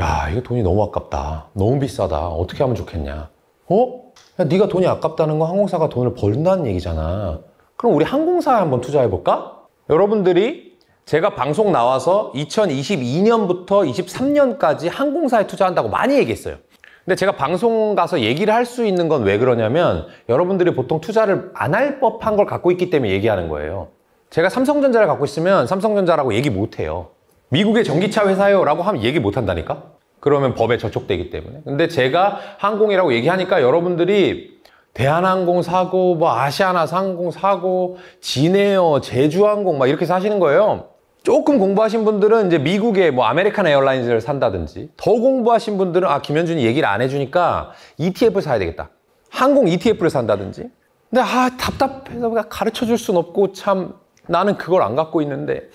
야 이거 돈이 너무 아깝다. 너무 비싸다. 어떻게 하면 좋겠냐. 어? 야, 네가 돈이 아깝다는 건 항공사가 돈을 벌다는 는 얘기잖아. 그럼 우리 항공사에 한번 투자해볼까? 여러분들이 제가 방송 나와서 2022년부터 23년까지 항공사에 투자한다고 많이 얘기했어요. 근데 제가 방송 가서 얘기를 할 수 있는 건 왜 그러냐면 여러분들이 보통 투자를 안 할 법한 걸 갖고 있기 때문에 얘기하는 거예요. 제가 삼성전자를 갖고 있으면 삼성전자라고 얘기 못해요. 미국의 전기차 회사요 라고 하면 얘기 못한다니까? 그러면 법에 저촉되기 때문에 근데 제가 항공이라고 얘기하니까 여러분들이 대한항공 사고 뭐 아시아나스 항공 사고 진에어 제주항공 막 이렇게 사시는 거예요 조금 공부하신 분들은 이제 미국의 뭐 아메리칸 에어라인즈를 산다든지 더 공부하신 분들은 아 김현준이 얘기를 안 해주니까 ETF 사야 되겠다 항공 ETF를 산다든지 근데 아 답답해서 가르쳐 줄 순 없고 참 나는 그걸 안 갖고 있는데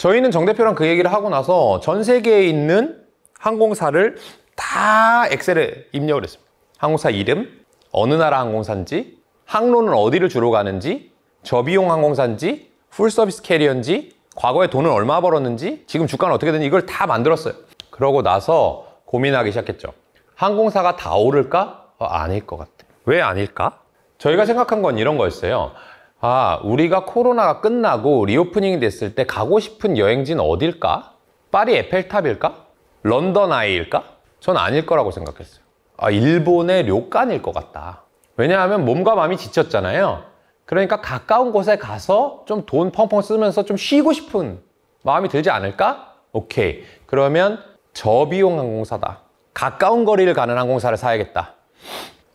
저희는 정 대표랑 그 얘기를 하고 나서 전 세계에 있는 항공사를 다 엑셀에 입력을 했습니다. 항공사 이름, 어느 나라 항공사인지, 항로는 어디를 주로 가는지, 저비용 항공사인지, 풀서비스 캐리어인지, 과거에 돈을 얼마 벌었는지, 지금 주가는 어떻게 되는지 이걸 다 만들었어요. 그러고 나서 고민하기 시작했죠. 항공사가 다 오를까? 어, 아닐 것 같아. 왜 아닐까? 저희가 생각한 건 이런 거였어요. 아, 우리가 코로나가 끝나고 리오프닝이 됐을 때 가고 싶은 여행지는 어딜까? 파리 에펠탑일까? 런던 아이일까? 전 아닐 거라고 생각했어요. 아, 일본의 료칸일 것 같다. 왜냐하면 몸과 마음이 지쳤잖아요. 그러니까 가까운 곳에 가서 좀 돈 펑펑 쓰면서 좀 쉬고 싶은 마음이 들지 않을까? 오케이. 그러면 저비용 항공사다. 가까운 거리를 가는 항공사를 사야겠다.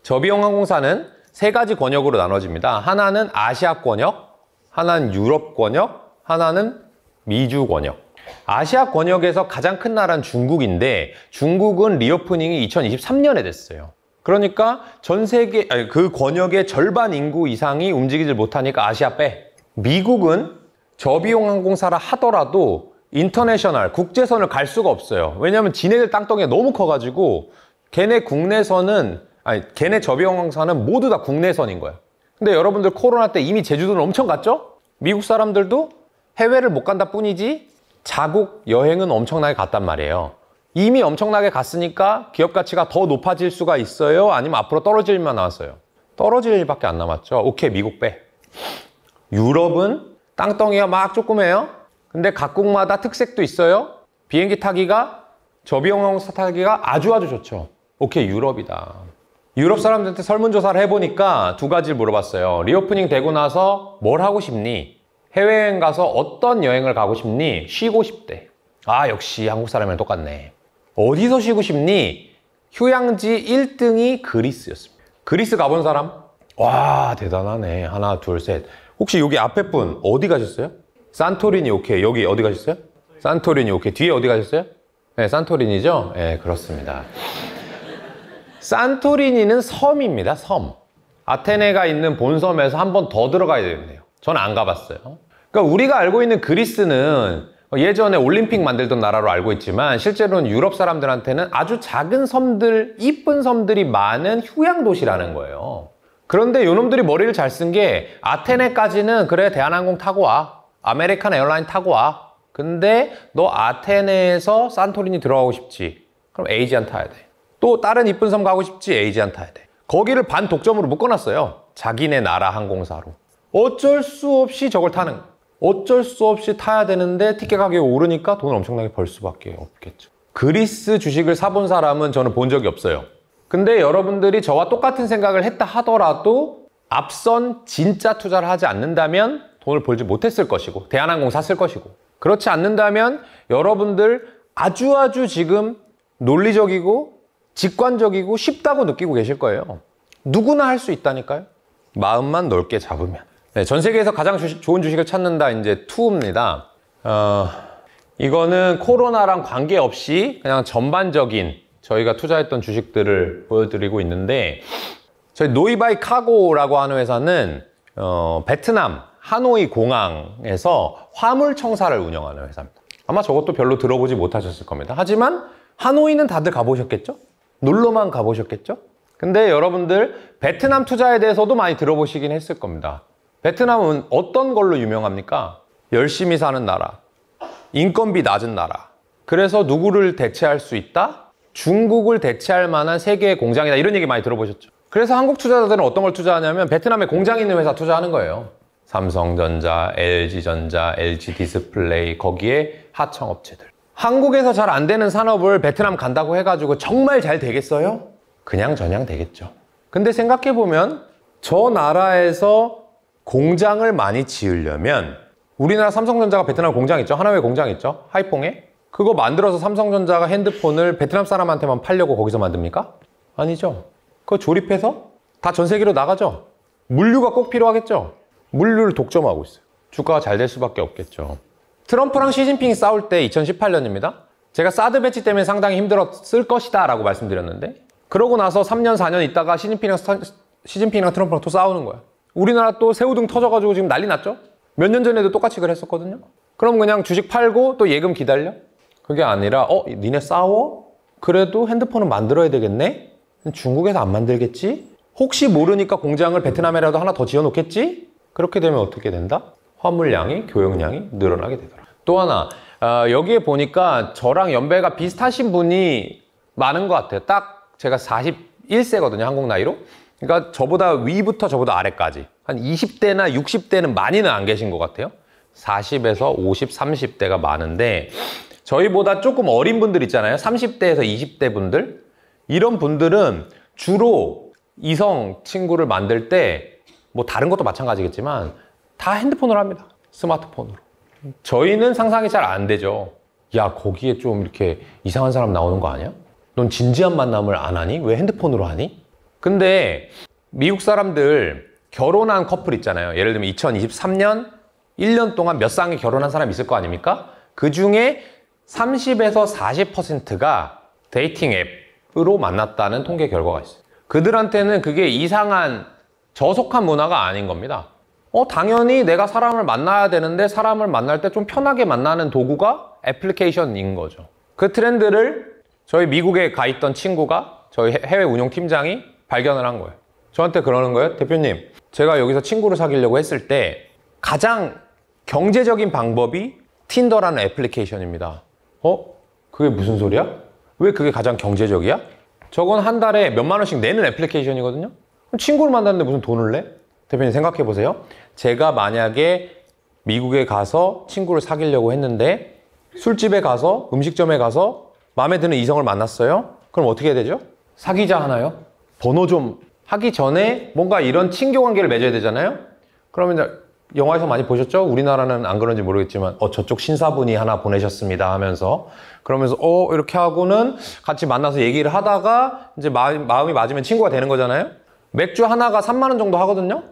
저비용 항공사는 세 가지 권역으로 나눠집니다. 하나는 아시아 권역, 하나는 유럽 권역, 하나는 미주 권역. 아시아 권역에서 가장 큰 나라는 중국인데 중국은 리오프닝이 2023년에 됐어요. 그러니까 전 세계 아니, 그 권역의 절반 인구 이상이 움직이질 못하니까 아시아 빼. 미국은 저비용 항공사라 하더라도 인터내셔널 국제선을 갈 수가 없어요. 왜냐하면 지네들 땅덩이가 너무 커가지고 걔네 국내선은 아니 걔네 저비항공사는 모두 다 국내선인 거야 근데 여러분들 코로나 때 이미 제주도는 엄청 갔죠? 미국 사람들도 해외를 못 간다 뿐이지 자국 여행은 엄청나게 갔단 말이에요 이미 엄청나게 갔으니까 기업 가치가 더 높아질 수가 있어요? 아니면 앞으로 떨어질 일만 나왔어요 떨어질 일밖에 안 남았죠 오케이 미국 빼 유럽은 땅덩이가 막 조그매요 근데 각국마다 특색도 있어요 비행기 타기가 저비용 항공사 타기가 아주 아주 좋죠 오케이 유럽이다 유럽 사람들한테 설문조사를 해보니까 두 가지를 물어봤어요. 리오프닝 되고 나서 뭘 하고 싶니? 해외여행 가서 어떤 여행을 가고 싶니? 쉬고 싶대. 아 역시 한국 사람이랑 똑같네. 어디서 쉬고 싶니? 휴양지 1등이 그리스였습니다. 그리스 가본 사람? 와 대단하네. 하나 둘 셋. 혹시 여기 앞에 분 어디 가셨어요? 산토리니 오케이. 여기 어디 가셨어요? 산토리니 오케이. 뒤에 어디 가셨어요? 네 산토리니죠? 네 그렇습니다. 산토리니는 섬입니다. 섬. 아테네가 있는 본섬에서 한 번 더 들어가야 되겠네요. 전 안 가봤어요. 그러니까 우리가 알고 있는 그리스는 예전에 올림픽 만들던 나라로 알고 있지만 실제로는 유럽 사람들한테는 아주 작은 섬들, 이쁜 섬들이 많은 휴양 도시라는 거예요. 그런데 요놈들이 머리를 잘 쓴 게 아테네까지는 그래 대한항공 타고 와. 아메리칸 에어라인 타고 와. 근데 너 아테네에서 산토리니 들어가고 싶지. 그럼 에이지안 타야 돼. 또 다른 이쁜 섬 가고 싶지 에이지안 타야 돼. 거기를 반 독점으로 묶어놨어요. 자기네 나라 항공사로. 어쩔 수 없이 저걸 타는 어쩔 수 없이 타야 되는데 티켓 가격이 오르니까 돈을 엄청나게 벌 수밖에 없겠죠. 그리스 주식을 사본 사람은 저는 본 적이 없어요. 근데 여러분들이 저와 똑같은 생각을 했다 하더라도 앞선 진짜 투자를 하지 않는다면 돈을 벌지 못했을 것이고 대한항공 샀을 것이고 그렇지 않는다면 여러분들 아주 아주 지금 논리적이고 직관적이고 쉽다고 느끼고 계실 거예요. 누구나 할 수 있다니까요. 마음만 넓게 잡으면. 네, 전 세계에서 가장 주식, 좋은 주식을 찾는다 이제 투입니다 어, 이거는 코로나랑 관계없이 그냥 전반적인 저희가 투자했던 주식들을 보여드리고 있는데 저희 노이바이 카고라고 하는 회사는 어, 베트남 하노이 공항에서 화물 청사를 운영하는 회사입니다. 아마 저것도 별로 들어보지 못하셨을 겁니다. 하지만 하노이는 다들 가보셨겠죠? 놀러만 가보셨겠죠? 근데 여러분들 베트남 투자에 대해서도 많이 들어보시긴 했을 겁니다. 베트남은 어떤 걸로 유명합니까? 열심히 사는 나라, 인건비 낮은 나라. 그래서 누구를 대체할 수 있다? 중국을 대체할 만한 세계의 공장이다. 이런 얘기 많이 들어보셨죠? 그래서 한국 투자자들은 어떤 걸 투자하냐면 베트남에 공장 있는 회사 투자하는 거예요. 삼성전자, LG전자, LG디스플레이, 거기에 하청업체들. 한국에서 잘 안 되는 산업을 베트남 간다고 해가지고 정말 잘 되겠어요? 그냥 전향 되겠죠. 근데 생각해보면 저 나라에서 공장을 많이 지으려면 우리나라 삼성전자가 베트남 공장 있죠? 하나의 공장 있죠? 하이퐁에? 그거 만들어서 삼성전자가 핸드폰을 베트남 사람한테만 팔려고 거기서 만듭니까? 아니죠. 그거 조립해서 다 전 세계로 나가죠. 물류가 꼭 필요하겠죠? 물류를 독점하고 있어요. 주가가 잘 될 수밖에 없겠죠. 트럼프랑 시진핑이 싸울 때 2018년입니다. 제가 사드 배치 때문에 상당히 힘들었을 것이다 라고 말씀드렸는데 그러고 나서 3년, 4년 있다가 시진핑이랑, 시진핑이랑 트럼프랑 또 싸우는 거야. 우리나라 또 새우등 터져가지고 지금 난리 났죠? 몇 년 전에도 똑같이 그랬었거든요. 그럼 그냥 주식 팔고 또 예금 기다려? 그게 아니라 어? 니네 싸워? 그래도 핸드폰은 만들어야 되겠네? 중국에서 안 만들겠지? 혹시 모르니까 공장을 베트남에라도 하나 더 지어놓겠지? 그렇게 되면 어떻게 된다? 화물량이, 교역량이 늘어나게 되더라. 또 하나, 어, 여기에 보니까 저랑 연배가 비슷하신 분이 많은 것 같아요. 딱 제가 41세거든요, 한국 나이로. 그러니까 저보다 위부터 저보다 아래까지. 한 20대나 60대는 많이는 안 계신 것 같아요. 40에서 50, 30대가 많은데 저희보다 조금 어린 분들 있잖아요. 30대에서 20대 분들. 이런 분들은 주로 이성 친구를 만들 때 뭐 다른 것도 마찬가지겠지만 다 핸드폰으로 합니다. 스마트폰으로. 저희는 상상이 잘 안 되죠. 야, 거기에 좀 이렇게 이상한 사람 나오는 거 아니야? 넌 진지한 만남을 안 하니? 왜 핸드폰으로 하니? 근데 미국 사람들 결혼한 커플 있잖아요. 예를 들면 2023년 1년 동안 몇 쌍이 결혼한 사람 있을 거 아닙니까? 그 중에 30에서 40%가 데이팅 앱으로 만났다는 통계 결과가 있어요. 그들한테는 그게 이상한 저속한 문화가 아닌 겁니다. 어, 당연히 내가 사람을 만나야 되는데 사람을 만날 때 좀 편하게 만나는 도구가 애플리케이션인 거죠. 그 트렌드를 저희 미국에 가 있던 친구가 저희 해외 운영 팀장이 발견을 한 거예요. 저한테 그러는 거예요. 대표님, 제가 여기서 친구를 사귀려고 했을 때 가장 경제적인 방법이 틴더라는 애플리케이션입니다. 어? 그게 무슨 소리야? 왜 그게 가장 경제적이야? 저건 한 달에 몇만 원씩 내는 애플리케이션이거든요? 친구를 만났는데 무슨 돈을 내? 대표님 생각해 보세요. 제가 만약에 미국에 가서 친구를 사귀려고 했는데 술집에 가서 음식점에 가서 마음에 드는 이성을 만났어요. 그럼 어떻게 해야 되죠? 사귀자 하나요? 번호 좀 하기 전에 뭔가 이런 친교 관계를 맺어야 되잖아요. 그러면 영화에서 많이 보셨죠? 우리나라는 안 그런지 모르겠지만 어 저쪽 신사분이 하나 보내셨습니다 하면서 그러면서 어 이렇게 하고는 같이 만나서 얘기를 하다가 이제 마음, 마음이 맞으면 친구가 되는 거잖아요. 맥주 하나가 3만 원 정도 하거든요.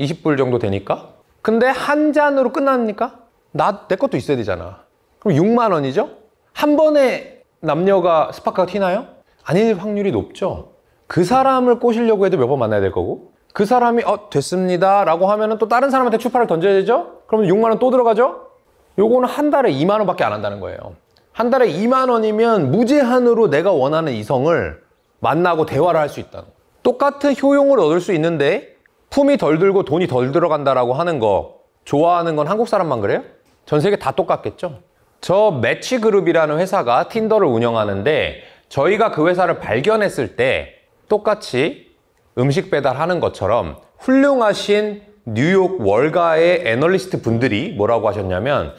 20불 정도 되니까 근데 한 잔으로 끝납니까? 나 내 것도 있어야 되잖아 그럼 6만 원이죠? 한 번에 남녀가 스파크가 튀나요? 아닐 확률이 높죠 그 사람을 꼬시려고 해도 몇 번 만나야 될 거고 그 사람이 어 됐습니다 라고 하면 또 다른 사람한테 추파를 던져야 되죠? 그러면 6만 원 또 들어가죠? 요거는 한 달에 2만 원밖에 안 한다는 거예요 한 달에 2만 원이면 무제한으로 내가 원하는 이성을 만나고 대화를 할 수 있다는 똑같은 효용을 얻을 수 있는데 품이 덜 들고 돈이 덜 들어간다라고 하는 거 좋아하는 건 한국 사람만 그래요? 전 세계 다 똑같겠죠? 저 매치그룹이라는 회사가 틴더를 운영하는데 저희가 그 회사를 발견했을 때 똑같이 음식 배달하는 것처럼 훌륭하신 뉴욕 월가의 애널리스트 분들이 뭐라고 하셨냐면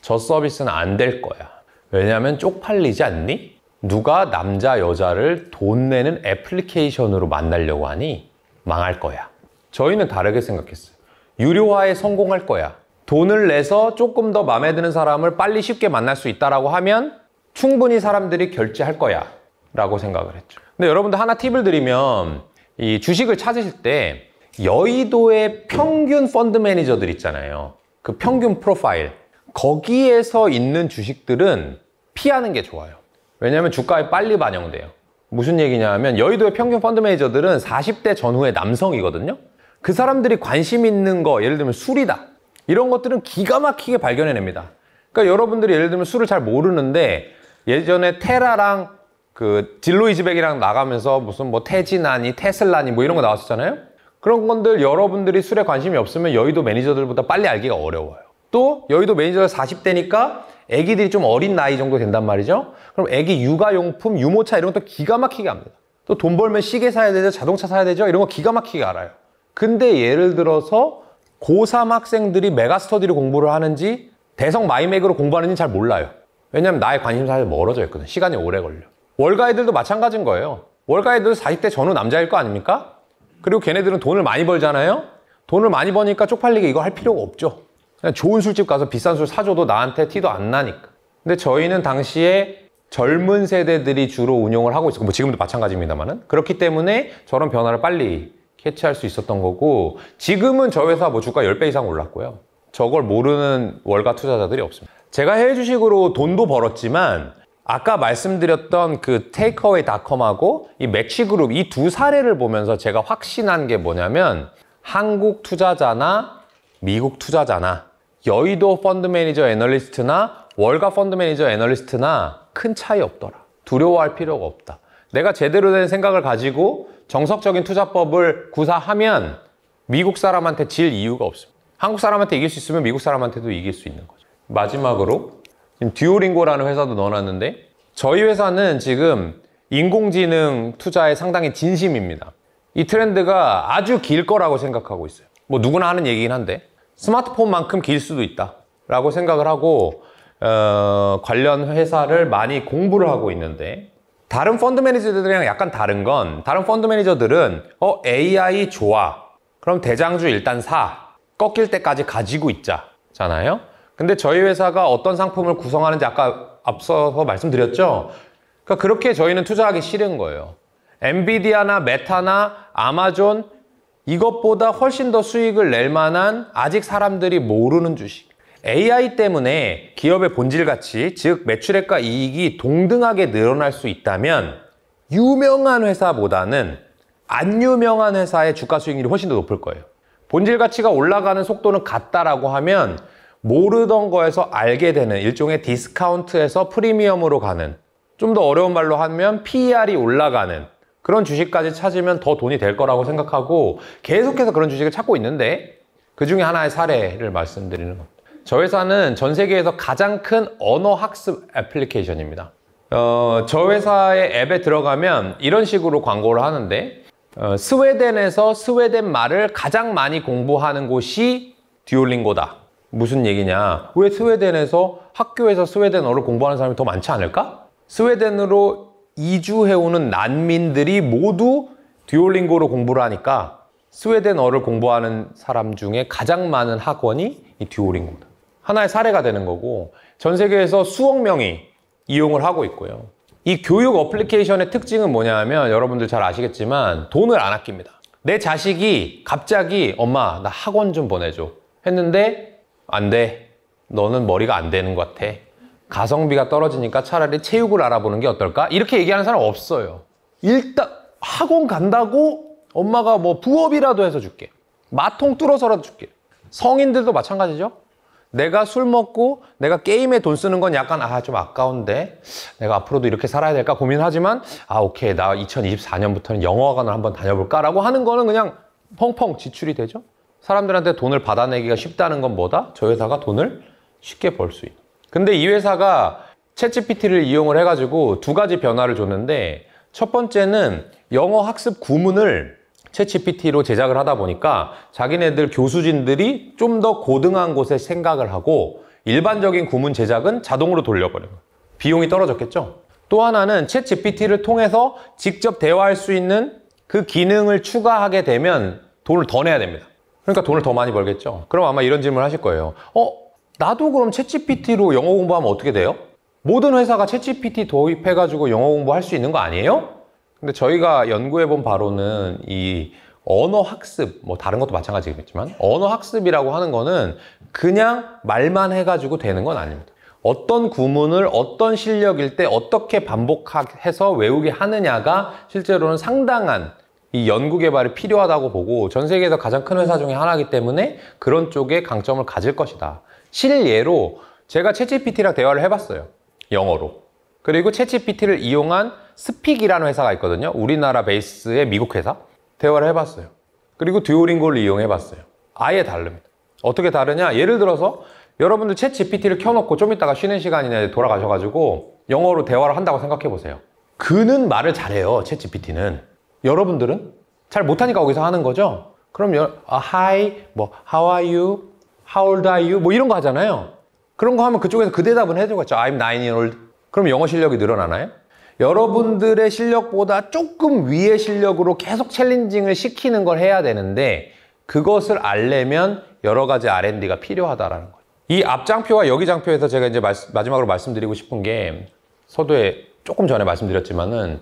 저 서비스는 안 될 거야. 왜냐하면 쪽팔리지 않니? 누가 남자 여자를 돈 내는 애플리케이션으로 만나려고 하니 망할 거야. 저희는 다르게 생각했어요. 유료화에 성공할 거야. 돈을 내서 조금 더 마음에 드는 사람을 빨리 쉽게 만날 수 있다라고 하면 충분히 사람들이 결제할 거야. 라고 생각을 했죠. 근데 여러분들 하나 팁을 드리면 이 주식을 찾으실 때 여의도의 평균 펀드 매니저들 있잖아요. 그 평균 프로파일. 거기에서 있는 주식들은 피하는 게 좋아요. 왜냐하면 주가에 빨리 반영돼요. 무슨 얘기냐 하면 여의도의 평균 펀드 매니저들은 40대 전후의 남성이거든요. 그 사람들이 관심 있는 거 예를 들면 술이다 이런 것들은 기가 막히게 발견해냅니다 그러니까 여러분들이 예를 들면 술을 잘 모르는데 예전에 테라랑 그 딜로이즈백이랑 나가면서 무슨 뭐 테지나니 테슬라니 뭐 이런 거 나왔었잖아요 그런 건들 여러분들이 술에 관심이 없으면 여의도 매니저들보다 빨리 알기가 어려워요 또 여의도 매니저가 40대니까 애기들이 좀 어린 나이 정도 된단 말이죠 그럼 애기 육아용품, 유모차 이런 것도 기가 막히게 합니다 또 돈 벌면 시계 사야 되죠 자동차 사야 되죠 이런 거 기가 막히게 알아요 근데 예를 들어서 고3 학생들이 메가스터디를 공부를 하는지 대성 마이맥으로 공부하는지 잘 몰라요. 왜냐면 나의 관심사에 멀어져 있거든. 시간이 오래 걸려. 월가 애들도 마찬가지인 거예요. 월가 애들도 40대 전후 남자일 거 아닙니까? 그리고 걔네들은 돈을 많이 벌잖아요. 돈을 많이 버니까 쪽팔리게 이거 할 필요가 없죠. 그냥 좋은 술집 가서 비싼 술 사줘도 나한테 티도 안 나니까. 근데 저희는 당시에 젊은 세대들이 주로 운영을 하고 있었고 뭐 지금도 마찬가지입니다만은 그렇기 때문에 저런 변화를 빨리 캐치할 수 있었던 거고 지금은 저 회사 뭐 주가 10배 이상 올랐고요. 저걸 모르는 월가 투자자들이 없습니다. 제가 해외 주식으로 돈도 벌었지만 아까 말씀드렸던 그 테이크어웨이 닷컴하고 이 맥시그룹 이 두 사례를 보면서 제가 확신한 게 뭐냐면 한국 투자자나 미국 투자자나 여의도 펀드 매니저 애널리스트나 월가 펀드 매니저 애널리스트나 큰 차이 없더라. 두려워할 필요가 없다. 내가 제대로 된 생각을 가지고 정석적인 투자법을 구사하면 미국 사람한테 질 이유가 없습니다. 한국 사람한테 이길 수 있으면 미국 사람한테도 이길 수 있는 거죠. 마지막으로 지금 듀오링고라는 회사도 넣어놨는데 저희 회사는 지금 인공지능 투자에 상당히 진심입니다. 이 트렌드가 아주 길 거라고 생각하고 있어요. 뭐 누구나 하는 얘기긴 한데 스마트폰만큼 길 수도 있다 라고 생각을 하고 어, 관련 회사를 많이 공부를 하고 있는데 다른 펀드 매니저들이랑 약간 다른 건 다른 펀드 매니저들은 어 AI 좋아 그럼 대장주 일단 사 꺾일 때까지 가지고 있자잖아요 근데 저희 회사가 어떤 상품을 구성하는지 아까 앞서서 말씀드렸죠 그러니까 그렇게 저희는 투자하기 싫은 거예요 엔비디아나 메타나 아마존 이것보다 훨씬 더 수익을 낼 만한 아직 사람들이 모르는 주식 AI 때문에 기업의 본질 가치, 즉 매출액과 이익이 동등하게 늘어날 수 있다면 유명한 회사보다는 안 유명한 회사의 주가 수익률이 훨씬 더 높을 거예요. 본질 가치가 올라가는 속도는 같다라고 하면 모르던 거에서 알게 되는 일종의 디스카운트에서 프리미엄으로 가는 좀 더 어려운 말로 하면 PER이 올라가는 그런 주식까지 찾으면 더 돈이 될 거라고 생각하고 계속해서 그런 주식을 찾고 있는데 그 중에 하나의 사례를 말씀드리는 겁니다. 저 회사는 전 세계에서 가장 큰 언어 학습 애플리케이션입니다. 어, 저 회사의 앱에 들어가면 이런 식으로 광고를 하는데 어, 스웨덴에서 스웨덴 말을 가장 많이 공부하는 곳이 듀오링고다. 무슨 얘기냐? 왜 스웨덴에서 학교에서 스웨덴어를 공부하는 사람이 더 많지 않을까? 스웨덴으로 이주해오는 난민들이 모두 듀오링고로 공부를 하니까 스웨덴어를 공부하는 사람 중에 가장 많은 학원이 이 듀오링고다. 하나의 사례가 되는 거고 전 세계에서 수억 명이 이용을 하고 있고요. 이 교육 어플리케이션의 특징은 뭐냐 하면 여러분들 잘 아시겠지만 돈을 안 아낍니다. 내 자식이 갑자기 엄마 나 학원 좀 보내줘 했는데 안 돼. 너는 머리가 안 되는 것 같아. 가성비가 떨어지니까 차라리 체육을 알아보는 게 어떨까? 이렇게 얘기하는 사람 없어요. 일단 학원 간다고 엄마가 뭐 부업이라도 해서 줄게. 마통 뚫어서라도 줄게. 성인들도 마찬가지죠. 내가 술 먹고 내가 게임에 돈 쓰는 건 약간 아 좀 아까운데 내가 앞으로도 이렇게 살아야 될까 고민하지만 아 오케이 나 2024년부터는 영어학원을 한번 다녀볼까라고 하는 거는 그냥 펑펑 지출이 되죠. 사람들한테 돈을 받아내기가 쉽다는 건 뭐다? 저 회사가 돈을 쉽게 벌 수 있는. 근데 이 회사가 채 g p t 를 이용을 해가지고 두 가지 변화를 줬는데 첫 번째는 영어 학습 구문을 챗GPT로 제작을 하다 보니까 자기네들 교수진들이 좀 더 고등한 곳에 생각을 하고 일반적인 구문 제작은 자동으로 돌려버거예요 비용이 떨어졌겠죠? 또 하나는 챗GPT를 통해서 직접 대화할 수 있는 그 기능을 추가하게 되면 돈을 더 내야 됩니다. 그러니까 돈을 더 많이 벌겠죠. 그럼 아마 이런 질문을 하실 거예요. 어? 나도 그럼 챗GPT로 영어 공부하면 어떻게 돼요? 모든 회사가 챗GPT 도입해가지고 영어 공부할 수 있는 거 아니에요? 근데 저희가 연구해 본 바로는 이 언어 학습, 뭐 다른 것도 마찬가지겠지만 언어 학습이라고 하는 거는 그냥 말만 해가지고 되는 건 아닙니다. 어떤 구문을 어떤 실력일 때 어떻게 반복해서 외우게 하느냐가 실제로는 상당한 이 연구 개발이 필요하다고 보고 전 세계에서 가장 큰 회사 중에 하나이기 때문에 그런 쪽에 강점을 가질 것이다. 실예로 제가 채찌PT랑 대화를 해봤어요. 영어로. 그리고 채찌PT를 이용한 스픽이라는 회사가 있거든요. 우리나라 베이스의 미국 회사. 대화를 해봤어요. 그리고 듀오링고를 이용해봤어요. 아예 다릅니다. 어떻게 다르냐? 예를 들어서 여러분들 챗 GPT를 켜놓고 좀 이따가 쉬는 시간이나 돌아가셔가지고 영어로 대화를 한다고 생각해보세요. 그는 말을 잘해요, 챗 GPT는. 여러분들은? 잘 못하니까 거기서 하는 거죠? 그럼 여, 아, hi, 뭐, how are you, how old are you, 뭐 이런 거 하잖아요. 그런 거 하면 그쪽에서 그 대답은 해줘겠죠 I'm nine year old. 그럼 영어 실력이 늘어나나요? 여러분들의 실력보다 조금 위의 실력으로 계속 챌린징을 시키는 걸 해야 되는데 그것을 알려면 여러 가지 R&D가 필요하다라는 거예요. 이 앞장표와 여기장표에서 제가 이제 마지막으로 말씀드리고 싶은 게 서두에 조금 전에 말씀드렸지만은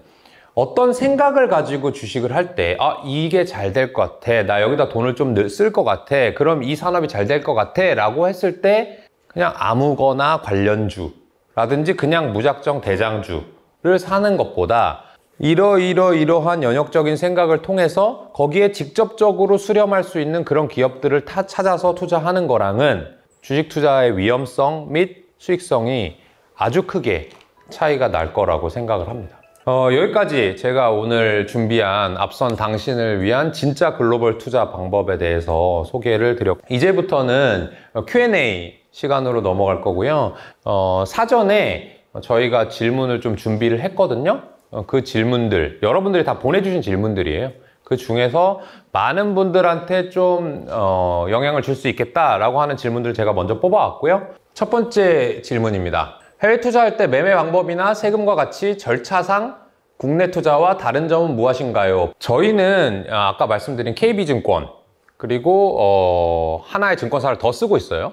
어떤 생각을 가지고 주식을 할 때 아 이게 잘 될 것 같아 나 여기다 돈을 좀 쓸 것 같아 그럼 이 산업이 잘 될 것 같아 라고 했을 때 그냥 아무거나 관련주 라든지 그냥 무작정 대장주 를 사는 것보다 이러이러이러한 연역적인 생각을 통해서 거기에 직접적으로 수렴할 수 있는 그런 기업들을 다 찾아서 투자하는 거랑은 주식 투자의 위험성 및 수익성이 아주 크게 차이가 날 거라고 생각을 합니다. 어, 여기까지 제가 오늘 준비한 앞선 당신을 위한 진짜 글로벌 투자 방법에 대해서 소개를 드렸고 이제부터는 Q&A 시간으로 넘어갈 거고요. 어, 사전에 어, 저희가 질문을 좀 준비를 했거든요. 어, 그 질문들, 여러분들이 다 보내주신 질문들이에요. 그 중에서 많은 분들한테 좀 어, 영향을 줄 수 있겠다라고 하는 질문들을 제가 먼저 뽑아왔고요. 첫 번째 질문입니다. 해외 투자할 때 매매 방법이나 세금과 같이 절차상 국내 투자와 다른 점은 무엇인가요? 저희는 아, 아까 말씀드린 KB증권 그리고 어, 하나의 증권사를 더 쓰고 있어요.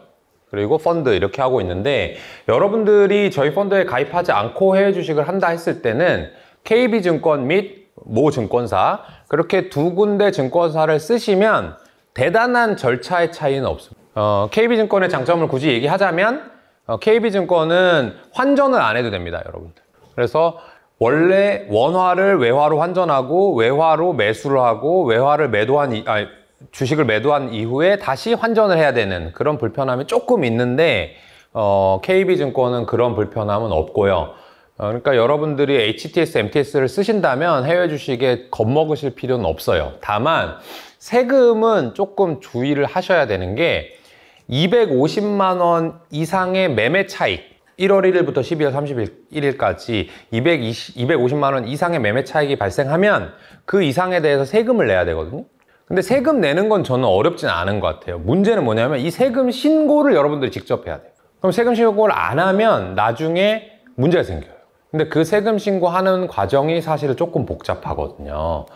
그리고 펀드 이렇게 하고 있는데 여러분들이 저희 펀드에 가입하지 않고 해외 주식을 한다 했을 때는 KB증권 및 모 증권사 그렇게 두 군데 증권사를 쓰시면 대단한 절차의 차이는 없습니다 어, KB증권의 장점을 굳이 얘기하자면 어, KB증권은 환전을 안 해도 됩니다 여러분들 그래서 원래 원화를 외화로 환전하고 외화로 매수를 하고 외화를 매도한 이, 아니, 주식을 매도한 이후에 다시 환전을 해야 되는 그런 불편함이 조금 있는데 어, KB증권은 그런 불편함은 없고요. 어, 그러니까 여러분들이 HTS, MTS를 쓰신다면 해외 주식에 겁먹으실 필요는 없어요. 다만 세금은 조금 주의를 하셔야 되는 게 250만 원 이상의 매매 차익 1월 1일부터 12월 31일까지 220, 250만 원 이상의 매매 차익이 발생하면 그 이상에 대해서 세금을 내야 되거든요. 근데 세금 내는 건 저는 어렵진 않은 것 같아요 문제는 뭐냐면 이 세금 신고를 여러분들이 직접 해야 돼요 그럼 세금 신고를 안 하면 나중에 문제가 생겨요 근데 그 세금 신고하는 과정이 사실은 조금 복잡하거든요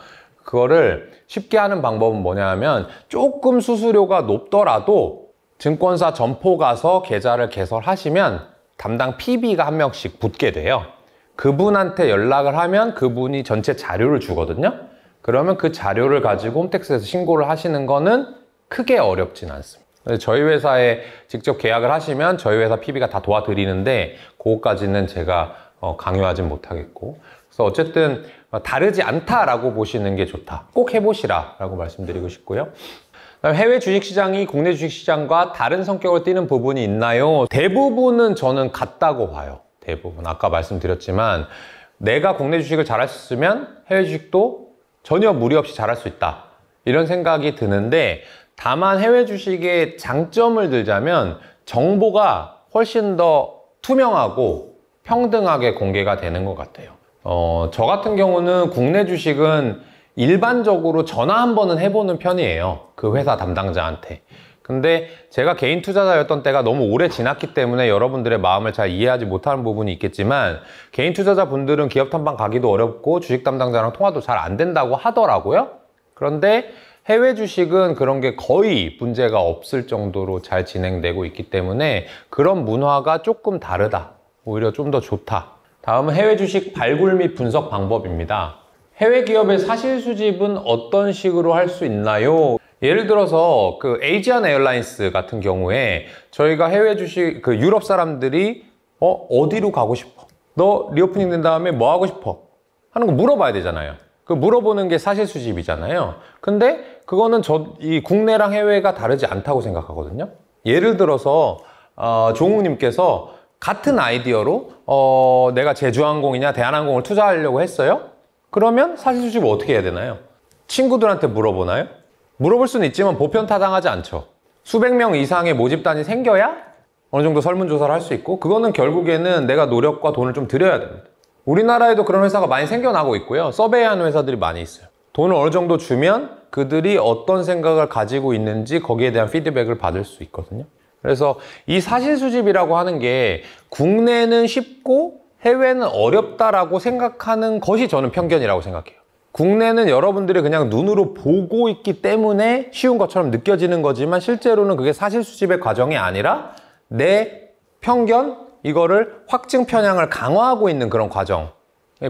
그거를 쉽게 하는 방법은 뭐냐 면 조금 수수료가 높더라도 증권사 점포 가서 계좌를 개설하시면 담당 PB가 한 명씩 붙게 돼요 그분한테 연락을 하면 그분이 전체 자료를 주거든요 그러면 그 자료를 가지고 홈택스에서 신고를 하시는 거는 크게 어렵진 않습니다. 저희 회사에 직접 계약을 하시면 저희 회사 PB가 다 도와드리는데 그거까지는 제가 어, 강요하진 못하겠고 그래서 어쨌든 다르지 않다라고 보시는 게 좋다. 꼭 해보시라 라고 말씀드리고 싶고요. 해외 주식시장이 국내 주식시장과 다른 성격을 띠는 부분이 있나요? 대부분은 저는 같다고 봐요. 대부분. 아까 말씀드렸지만 내가 국내 주식을 잘할수 있으면 해외 주식도 전혀 무리 없이 잘할 수 있다 이런 생각이 드는데 다만 해외 주식의 장점을 들자면 정보가 훨씬 더 투명하고 평등하게 공개가 되는 것 같아요 어, 저 같은 경우는 국내 주식은 일반적으로 전화 한 번은 해보는 편이에요 그 회사 담당자한테 근데 제가 개인 투자자였던 때가 너무 오래 지났기 때문에 여러분들의 마음을 잘 이해하지 못하는 부분이 있겠지만 개인 투자자분들은 기업 탐방 가기도 어렵고 주식 담당자랑 통화도 잘 안 된다고 하더라고요. 그런데 해외 주식은 그런 게 거의 문제가 없을 정도로 잘 진행되고 있기 때문에 그런 문화가 조금 다르다. 오히려 좀 더 좋다. 다음은 해외 주식 발굴 및 분석 방법입니다. 해외 기업의 사실 수집은 어떤 식으로 할 수 있나요? 예를 들어서 그 에이지안 에어라인스 같은 경우에 저희가 해외 주식 그 유럽 사람들이 어 어디로 가고 싶어? 너 리오프닝 된 다음에 뭐 하고 싶어? 하는 거 물어봐야 되잖아요. 그 물어보는 게 사실 수집이잖아요. 근데 그거는 저 이 국내랑 해외가 다르지 않다고 생각하거든요. 예를 들어서 어, 아, 종우님께서 같은 아이디어로 어, 내가 제주항공이냐 대한항공을 투자하려고 했어요. 그러면 사실 수집을 어떻게 해야 되나요? 친구들한테 물어보나요? 물어볼 수는 있지만 보편 타당하지 않죠. 수백 명 이상의 모집단이 생겨야 어느 정도 설문조사를 할 수 있고 그거는 결국에는 내가 노력과 돈을 좀 들여야 됩니다. 우리나라에도 그런 회사가 많이 생겨나고 있고요. 서베이하는 회사들이 많이 있어요. 돈을 어느 정도 주면 그들이 어떤 생각을 가지고 있는지 거기에 대한 피드백을 받을 수 있거든요. 그래서 이 사실 수집이라고 하는 게 국내는 쉽고 해외는 어렵다라고 생각하는 것이 저는 편견이라고 생각해요. 국내는 여러분들이 그냥 눈으로 보고 있기 때문에 쉬운 것처럼 느껴지는 거지만 실제로는 그게 사실 수집의 과정이 아니라 내 편견 이거를 확증 편향을 강화하고 있는 그런 과정에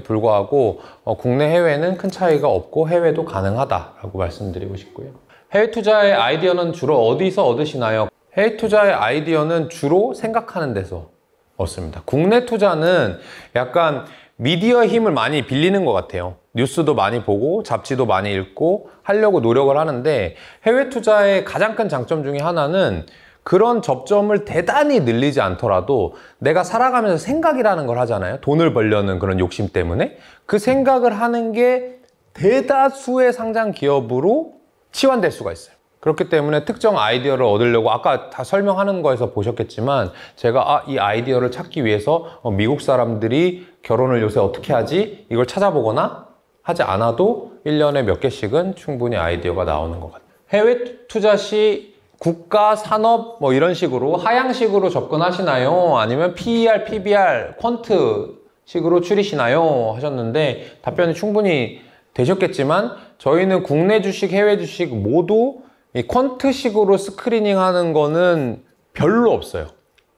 불과하고 어, 국내 해외는 큰 차이가 없고 해외도 가능하다라고 말씀드리고 싶고요. 해외 투자의 아이디어는 주로 어디서 얻으시나요? 해외 투자의 아이디어는 주로 생각하는 데서 얻습니다. 국내 투자는 약간 미디어의 힘을 많이 빌리는 것 같아요. 뉴스도 많이 보고 잡지도 많이 읽고 하려고 노력을 하는데 해외 투자의 가장 큰 장점 중에 하나는 그런 접점을 대단히 늘리지 않더라도 내가 살아가면서 생각이라는 걸 하잖아요. 돈을 벌려는 그런 욕심 때문에 그 생각을 하는 게 대다수의 상장 기업으로 치환될 수가 있어요. 그렇기 때문에 특정 아이디어를 얻으려고 아까 다 설명하는 거에서 보셨겠지만 제가 아, 이 아이디어를 찾기 위해서 어, 미국 사람들이 결혼을 요새 어떻게 하지? 이걸 찾아보거나 하지 않아도 1년에 몇 개씩은 충분히 아이디어가 나오는 것 같아요. 해외 투자 시 국가, 산업 뭐 이런 식으로 하향식으로 접근하시나요? 아니면 PER, PBR, 퀀트 식으로 추리시나요? 하셨는데 답변이 충분히 되셨겠지만 저희는 국내 주식, 해외 주식 모두 이 퀀트식으로 스크리닝 하는 거는 별로 없어요.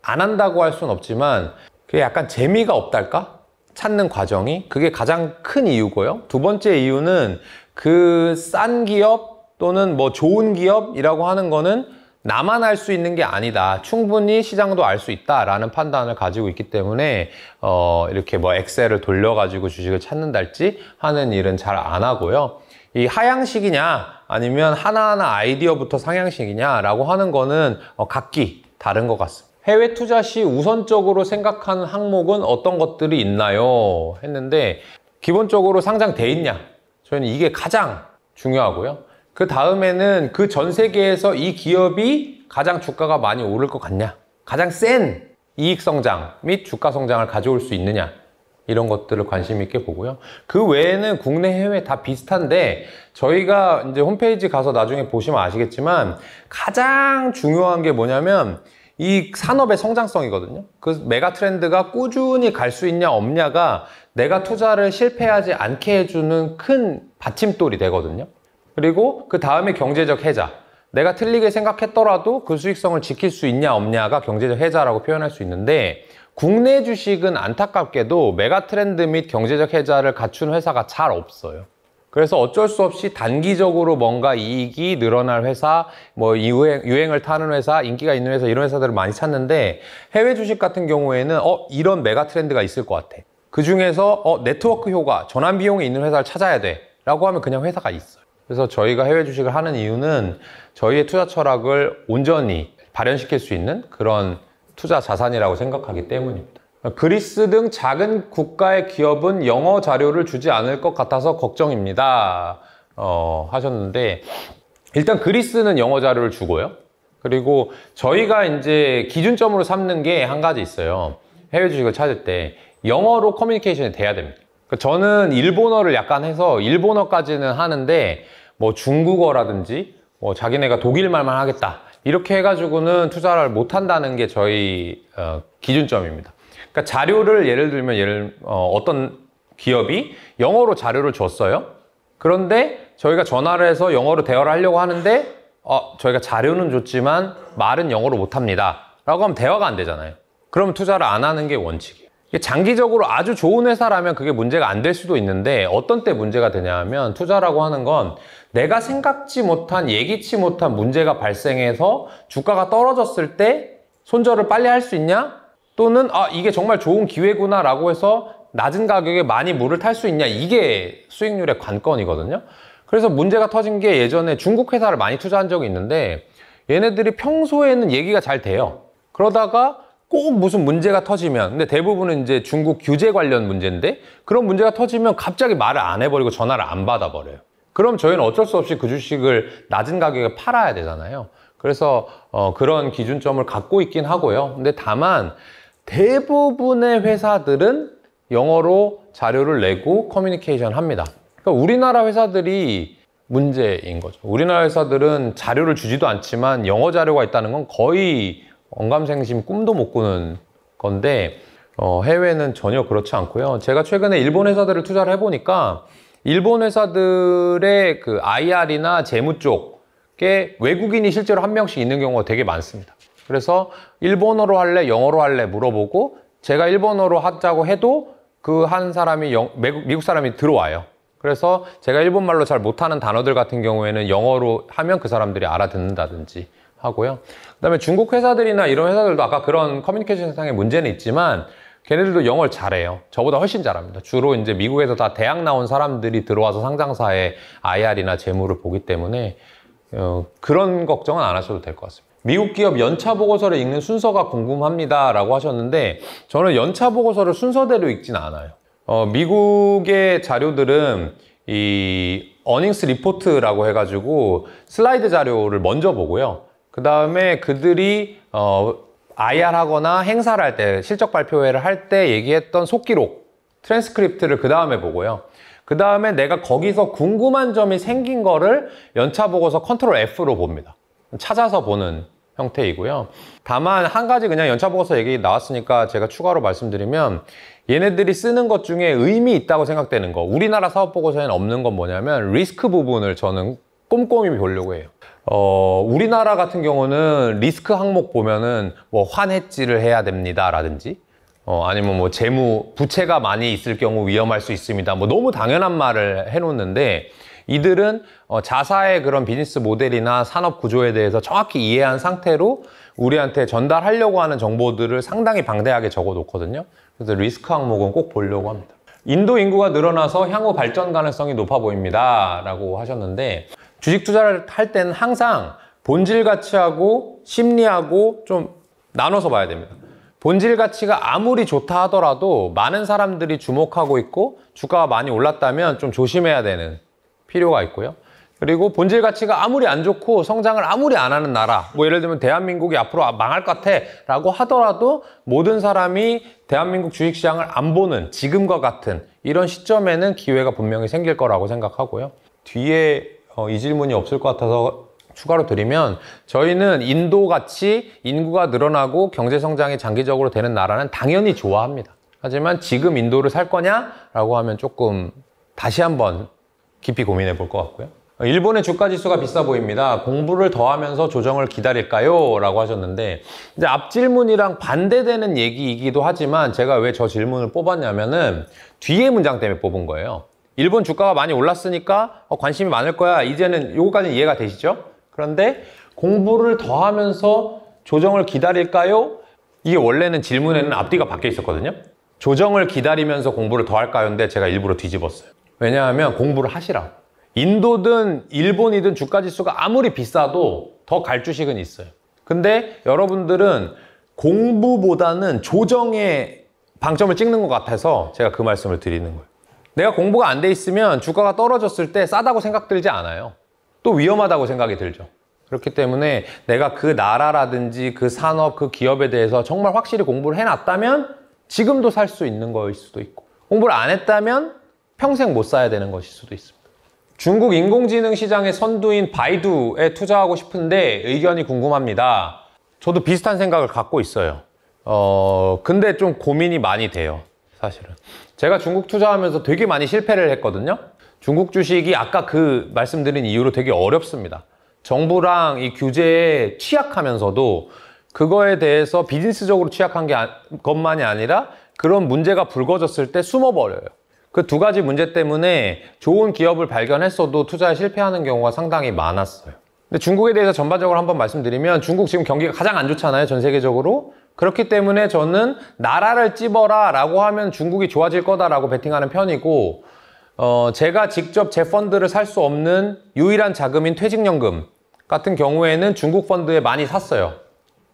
안 한다고 할 수는 없지만 그게 약간 재미가 없달까? 찾는 과정이 그게 가장 큰 이유고요. 두 번째 이유는 그 싼 기업 또는 뭐 좋은 기업이라고 하는 거는 나만 알 수 있는 게 아니다. 충분히 시장도 알 수 있다라는 판단을 가지고 있기 때문에 어 이렇게 뭐 엑셀을 돌려 가지고 주식을 찾는달지 하는 일은 잘 안 하고요. 이 하향식이냐 아니면 하나하나 아이디어부터 상향식이냐라고 하는 거는 어, 각기 다른 것 같습니다. 해외 투자 시 우선적으로 생각하는 항목은 어떤 것들이 있나요? 했는데 기본적으로 상장돼 있냐? 저희는 이게 가장 중요하고요. 그 다음에는 그 전 세계에서 이 기업이 가장 주가가 많이 오를 것 같냐? 가장 센 이익 성장 및 주가 성장을 가져올 수 있느냐? 이런 것들을 관심 있게 보고요. 그 외에는 국내 해외 다 비슷한데 저희가 이제 홈페이지 가서 나중에 보시면 아시겠지만 가장 중요한 게 뭐냐면 이 산업의 성장성이거든요. 그 메가 트렌드가 꾸준히 갈 수 있냐 없냐가 내가 투자를 실패하지 않게 해주는 큰 받침돌이 되거든요. 그리고 그 다음에 경제적 해자. 내가 틀리게 생각했더라도 그 수익성을 지킬 수 있냐 없냐가 경제적 해자라고 표현할 수 있는데 국내 주식은 안타깝게도 메가 트렌드 및 경제적 해자를 갖춘 회사가 잘 없어요. 그래서 어쩔 수 없이 단기적으로 뭔가 이익이 늘어날 회사, 뭐 유행, 유행을 타는 회사, 인기가 있는 회사 이런 회사들을 많이 찾는데 해외 주식 같은 경우에는 어 이런 메가 트렌드가 있을 것 같아. 그 중에서 어 네트워크 효과, 전환 비용이 있는 회사를 찾아야 돼라고 하면 그냥 회사가 있어요. 그래서 저희가 해외 주식을 하는 이유는 저희의 투자 철학을 온전히 발현시킬 수 있는 그런 투자 자산이라고 생각하기 때문입니다. 그리스 등 작은 국가의 기업은 영어 자료를 주지 않을 것 같아서 걱정입니다. 어, 하셨는데 일단 그리스는 영어 자료를 주고요. 그리고 저희가 이제 기준점으로 삼는 게 한 가지 있어요. 해외 주식을 찾을 때 영어로 커뮤니케이션이 돼야 됩니다. 그러니까 저는 일본어를 약간 해서 일본어까지는 하는데 뭐 중국어라든지 뭐 자기네가 독일말만 하겠다 이렇게 해가지고는 투자를 못한다는 게 저희 어, 기준점입니다. 그러니까 자료를 예를 들면 예를 어, 어떤 기업이 영어로 자료를 줬어요. 그런데 저희가 전화를 해서 영어로 대화를 하려고 하는데 어, 저희가 자료는 줬지만 말은 영어로 못합니다. 라고 하면 대화가 안 되잖아요. 그럼 투자를 안 하는 게 원칙이에요. 장기적으로 아주 좋은 회사라면 그게 문제가 안 될 수도 있는데 어떤 때 문제가 되냐 하면 투자라고 하는 건 내가 생각지 못한 예기치 못한 문제가 발생해서 주가가 떨어졌을 때 손절을 빨리 할 수 있냐? 또는 아 이게 정말 좋은 기회구나 라고 해서 낮은 가격에 많이 물을 탈 수 있냐 이게 수익률의 관건이거든요 그래서 문제가 터진 게 예전에 중국 회사를 많이 투자한 적이 있는데 얘네들이 평소에는 얘기가 잘 돼요 그러다가 꼭 무슨 문제가 터지면 근데 대부분은 이제 중국 규제 관련 문제인데 그런 문제가 터지면 갑자기 말을 안 해버리고 전화를 안 받아버려요 그럼 저희는 어쩔 수 없이 그 주식을 낮은 가격에 팔아야 되잖아요 그래서 어, 그런 기준점을 갖고 있긴 하고요 근데 다만 대부분의 회사들은 영어로 자료를 내고 커뮤니케이션 합니다. 그러니까 우리나라 회사들이 문제인 거죠. 우리나라 회사들은 자료를 주지도 않지만 영어 자료가 있다는 건 거의 언감생심 꿈도 못 꾸는 건데 어, 해외는 전혀 그렇지 않고요. 제가 최근에 일본 회사들을 투자를 해보니까 일본 회사들의 그 IR이나 재무 쪽에 외국인이 실제로 한 명씩 있는 경우가 되게 많습니다. 그래서 일본어로 할래, 영어로 할래 물어보고 제가 일본어로 하자고 해도 그 한 사람이 영, 미국 사람이 들어와요. 그래서 제가 일본말로 잘 못하는 단어들 같은 경우에는 영어로 하면 그 사람들이 알아듣는다든지 하고요. 그다음에 중국 회사들이나 이런 회사들도 아까 그런 커뮤니케이션 상의 문제는 있지만 걔네들도 영어를 잘해요. 저보다 훨씬 잘합니다. 주로 이제 미국에서 다 대학 나온 사람들이 들어와서 상장사의 IR이나 재무를 보기 때문에 어, 그런 걱정은 안 하셔도 될 것 같습니다. 미국 기업 연차 보고서를 읽는 순서가 궁금합니다 라고 하셨는데 저는 연차 보고서를 순서대로 읽진 않아요 어, 미국의 자료들은 이 어닝스 리포트라고 해가지고 슬라이드 자료를 먼저 보고요 그 다음에 그들이 어, IR 하거나 행사를 할 때 실적 발표회를 할 때 얘기했던 속기록 트랜스크립트를 그 다음에 보고요 그 다음에 내가 거기서 궁금한 점이 생긴 거를 연차 보고서 컨트롤 F로 봅니다 찾아서 보는 형태이고요. 다만 한 가지 그냥 연차 보고서 얘기 나왔으니까 제가 추가로 말씀드리면 얘네들이 쓰는 것 중에 의미 있다고 생각되는 거 우리나라 사업 보고서에는 없는 건 뭐냐면 리스크 부분을 저는 꼼꼼히 보려고 해요. 어, 우리나라 같은 경우는 리스크 항목 보면은 뭐 환해지를 해야 됩니다 라든지 어, 아니면 뭐 재무 부채가 많이 있을 경우 위험할 수 있습니다 뭐 너무 당연한 말을 해놓는데 이들은 어, 자사의 그런 비즈니스 모델이나 산업 구조에 대해서 정확히 이해한 상태로 우리한테 전달하려고 하는 정보들을 상당히 방대하게 적어놓거든요. 그래서 리스크 항목은 꼭 보려고 합니다. 인도 인구가 늘어나서 향후 발전 가능성이 높아 보입니다. 라고 하셨는데 주식 투자를 할 때는 항상 본질 가치하고 심리하고 좀 나눠서 봐야 됩니다. 본질 가치가 아무리 좋다 하더라도 많은 사람들이 주목하고 있고 주가가 많이 올랐다면 좀 조심해야 되는 필요가 있고요. 그리고 본질 가치가 아무리 안 좋고 성장을 아무리 안 하는 나라 뭐 예를 들면 대한민국이 앞으로 아, 망할 것 같아 라고 하더라도 모든 사람이 대한민국 주식시장을 안 보는 지금과 같은 이런 시점에는 기회가 분명히 생길 거라고 생각하고요 뒤에 어, 이 질문이 없을 것 같아서 추가로 드리면 저희는 인도같이 인구가 늘어나고 경제성장이 장기적으로 되는 나라는 당연히 좋아합니다 하지만 지금 인도를 살 거냐라고 하면 조금 다시 한번 깊이 고민해 볼 것 같고요. 일본의 주가 지수가 비싸 보입니다. 공부를 더 하면서 조정을 기다릴까요? 라고 하셨는데 이제 앞 질문이랑 반대되는 얘기이기도 하지만 제가 왜 저 질문을 뽑았냐면은 뒤에 문장 때문에 뽑은 거예요. 일본 주가가 많이 올랐으니까 어, 관심이 많을 거야. 이제는 요거까지 이해가 되시죠? 그런데 공부를 더 하면서 조정을 기다릴까요? 이게 원래는 질문에는 앞뒤가 바뀌어 있었거든요. 조정을 기다리면서 공부를 더 할까요? 근데 제가 일부러 뒤집었어요. 왜냐하면 공부를 하시라 인도든 일본이든 주가 지수가 아무리 비싸도 더 갈 주식은 있어요 근데 여러분들은 공부보다는 조정에 방점을 찍는 것 같아서 제가 그 말씀을 드리는 거예요 내가 공부가 안 돼 있으면 주가가 떨어졌을 때 싸다고 생각 들지 않아요 또 위험하다고 생각이 들죠 그렇기 때문에 내가 그 나라라든지 그 산업, 그 기업에 대해서 정말 확실히 공부를 해놨다면 지금도 살 수 있는 거일 수도 있고 공부를 안 했다면 평생 못 사야 되는 것일 수도 있습니다. 중국 인공지능 시장의 선두인 바이두에 투자하고 싶은데 의견이 궁금합니다. 저도 비슷한 생각을 갖고 있어요. 어, 근데 좀 고민이 많이 돼요. 사실은. 제가 중국 투자하면서 되게 많이 실패를 했거든요. 중국 주식이 아까 그 말씀드린 이유로 되게 어렵습니다. 정부랑 이 규제에 취약하면서도 그거에 대해서 비즈니스적으로 취약한 게 아, 것만이 아니라 그런 문제가 불거졌을 때 숨어버려요. 그두 가지 문제 때문에 좋은 기업을 발견했어도 투자에 실패하는 경우가 상당히 많았어요. 근데 중국에 대해서 전반적으로 한번 말씀드리면 중국 지금 경기가 가장 안 좋잖아요. 전 세계적으로. 그렇기 때문에 저는 나라를 찝어라 라고 하면 중국이 좋아질 거다라고 베팅하는 편이고 어, 제가 직접 제 펀드를 살 수 없는 유일한 자금인 퇴직연금 같은 경우에는 중국 펀드에 많이 샀어요.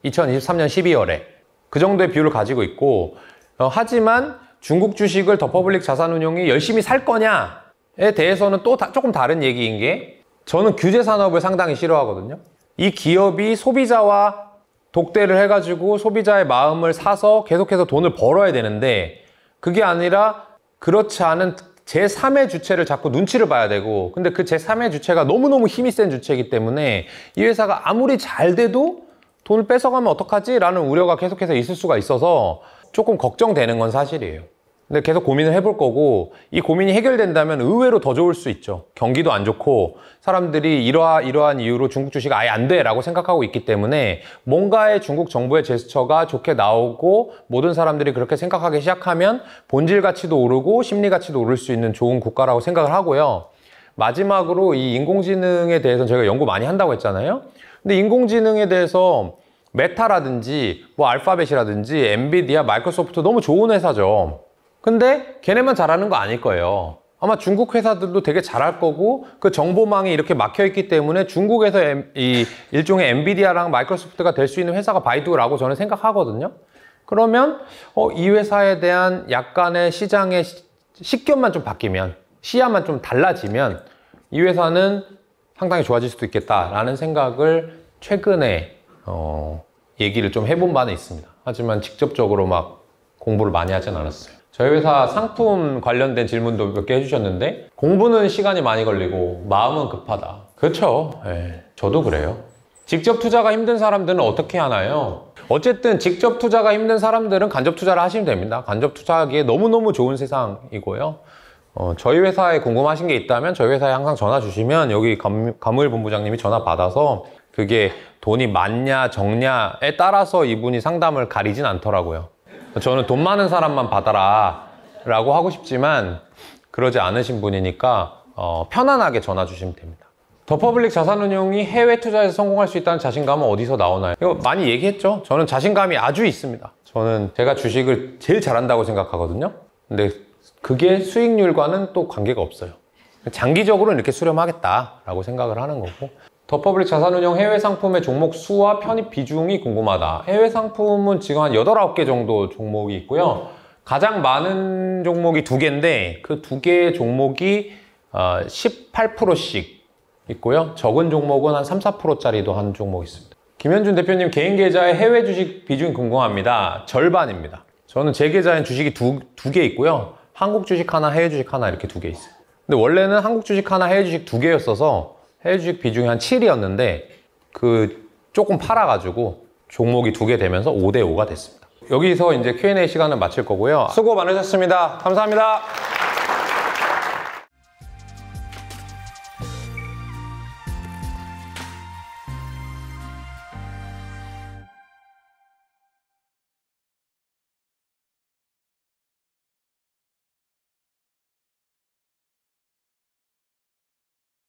2023년 12월에. 그 정도의 비율을 가지고 있고 어, 하지만 중국 주식을 더 퍼블릭 자산운용이 열심히 살 거냐에 대해서는 또 다, 조금 다른 얘기인 게 저는 규제 산업을 상당히 싫어하거든요. 이 기업이 소비자와 독대를 해가지고 소비자의 마음을 사서 계속해서 돈을 벌어야 되는데 그게 아니라 그렇지 않은 제3의 주체를 자꾸 눈치를 봐야 되고 근데 그 제3의 주체가 너무너무 힘이 센 주체이기 때문에 이 회사가 아무리 잘 돼도 돈을 뺏어가면 어떡하지? 라는 우려가 계속해서 있을 수가 있어서 조금 걱정되는 건 사실이에요. 근데 계속 고민을 해볼 거고 이 고민이 해결된다면 의외로 더 좋을 수 있죠. 경기도 안 좋고 사람들이 이러하 이러한 이유로 중국 주식 아예 안 돼라고 생각하고 있기 때문에 뭔가의 중국 정부의 제스처가 좋게 나오고 모든 사람들이 그렇게 생각하기 시작하면 본질 가치도 오르고 심리 가치도 오를 수 있는 좋은 국가라고 생각을 하고요. 마지막으로 이 인공지능에 대해서 저희가 연구 많이 한다고 했잖아요. 근데 인공지능에 대해서 메타라든지 뭐 알파벳이라든지 엔비디아, 마이크로소프트 너무 좋은 회사죠. 근데 걔네만 잘하는 거 아닐 거예요. 아마 중국 회사들도 되게 잘할 거고 그 정보망이 이렇게 막혀 있기 때문에 중국에서 이 일종의 엔비디아랑 마이크로소프트가 될 수 있는 회사가 바이두라고 저는 생각하거든요. 그러면 어, 이 회사에 대한 약간의 시장의 식견만 좀 바뀌면 시야만 좀 달라지면 이 회사는 상당히 좋아질 수도 있겠다라는 생각을 최근에 어, 얘기를 좀 해본 바는 있습니다. 하지만 직접적으로 막 공부를 많이 하진 않았어요. 저희 회사 상품 관련된 질문도 몇 개 해주셨는데 공부는 시간이 많이 걸리고 마음은 급하다. 그렇죠. 예, 저도 그래요. 직접 투자가 힘든 사람들은 어떻게 하나요? 어쨌든 직접 투자가 힘든 사람들은 간접 투자를 하시면 됩니다. 간접 투자하기에 너무너무 좋은 세상이고요. 어, 저희 회사에 궁금하신 게 있다면 저희 회사에 항상 전화 주시면 여기 감, 가물본부장님이 전화 받아서 그게 돈이 많냐 적냐에 따라서 이분이 상담을 가리진 않더라고요. 저는 돈 많은 사람만 받아라 라고 하고 싶지만 그러지 않으신 분이니까 어, 편안하게 전화 주시면 됩니다. 더퍼블릭 자산운용이 해외 투자에서 성공할 수 있다는 자신감은 어디서 나오나요? 이거 많이 얘기했죠? 저는 자신감이 아주 있습니다. 저는 제가 주식을 제일 잘한다고 생각하거든요. 근데 그게 수익률과는 또 관계가 없어요. 장기적으로는 이렇게 수렴하겠다라고 생각을 하는 거고 더퍼블릭 자산운용 해외 상품의 종목 수와 편입 비중이 궁금하다. 해외 상품은 지금 한 8, 9개 정도 종목이 있고요. 가장 많은 종목이 두개인데 그 두 개의 종목이 18%씩 어, 있고요. 적은 종목은 한 3, 4%짜리도 한 종목 있습니다. 김현준 대표님 개인 계좌의 해외 주식 비중 이 궁금합니다. 절반입니다. 저는 제 계좌엔 주식이 두, 두 개 있고요. 한국 주식 하나, 해외 주식 하나 이렇게 두 개 있어요. 근데 원래는 한국 주식 하나, 해외 주식 두 개였어서 해외주식 비중이 한 7이었는데 그 조금 팔아가지고 종목이 두 개 되면서 5대5가 됐습니다. 여기서 이제 Q&A 시간을 마칠 거고요. 수고 많으셨습니다. 감사합니다.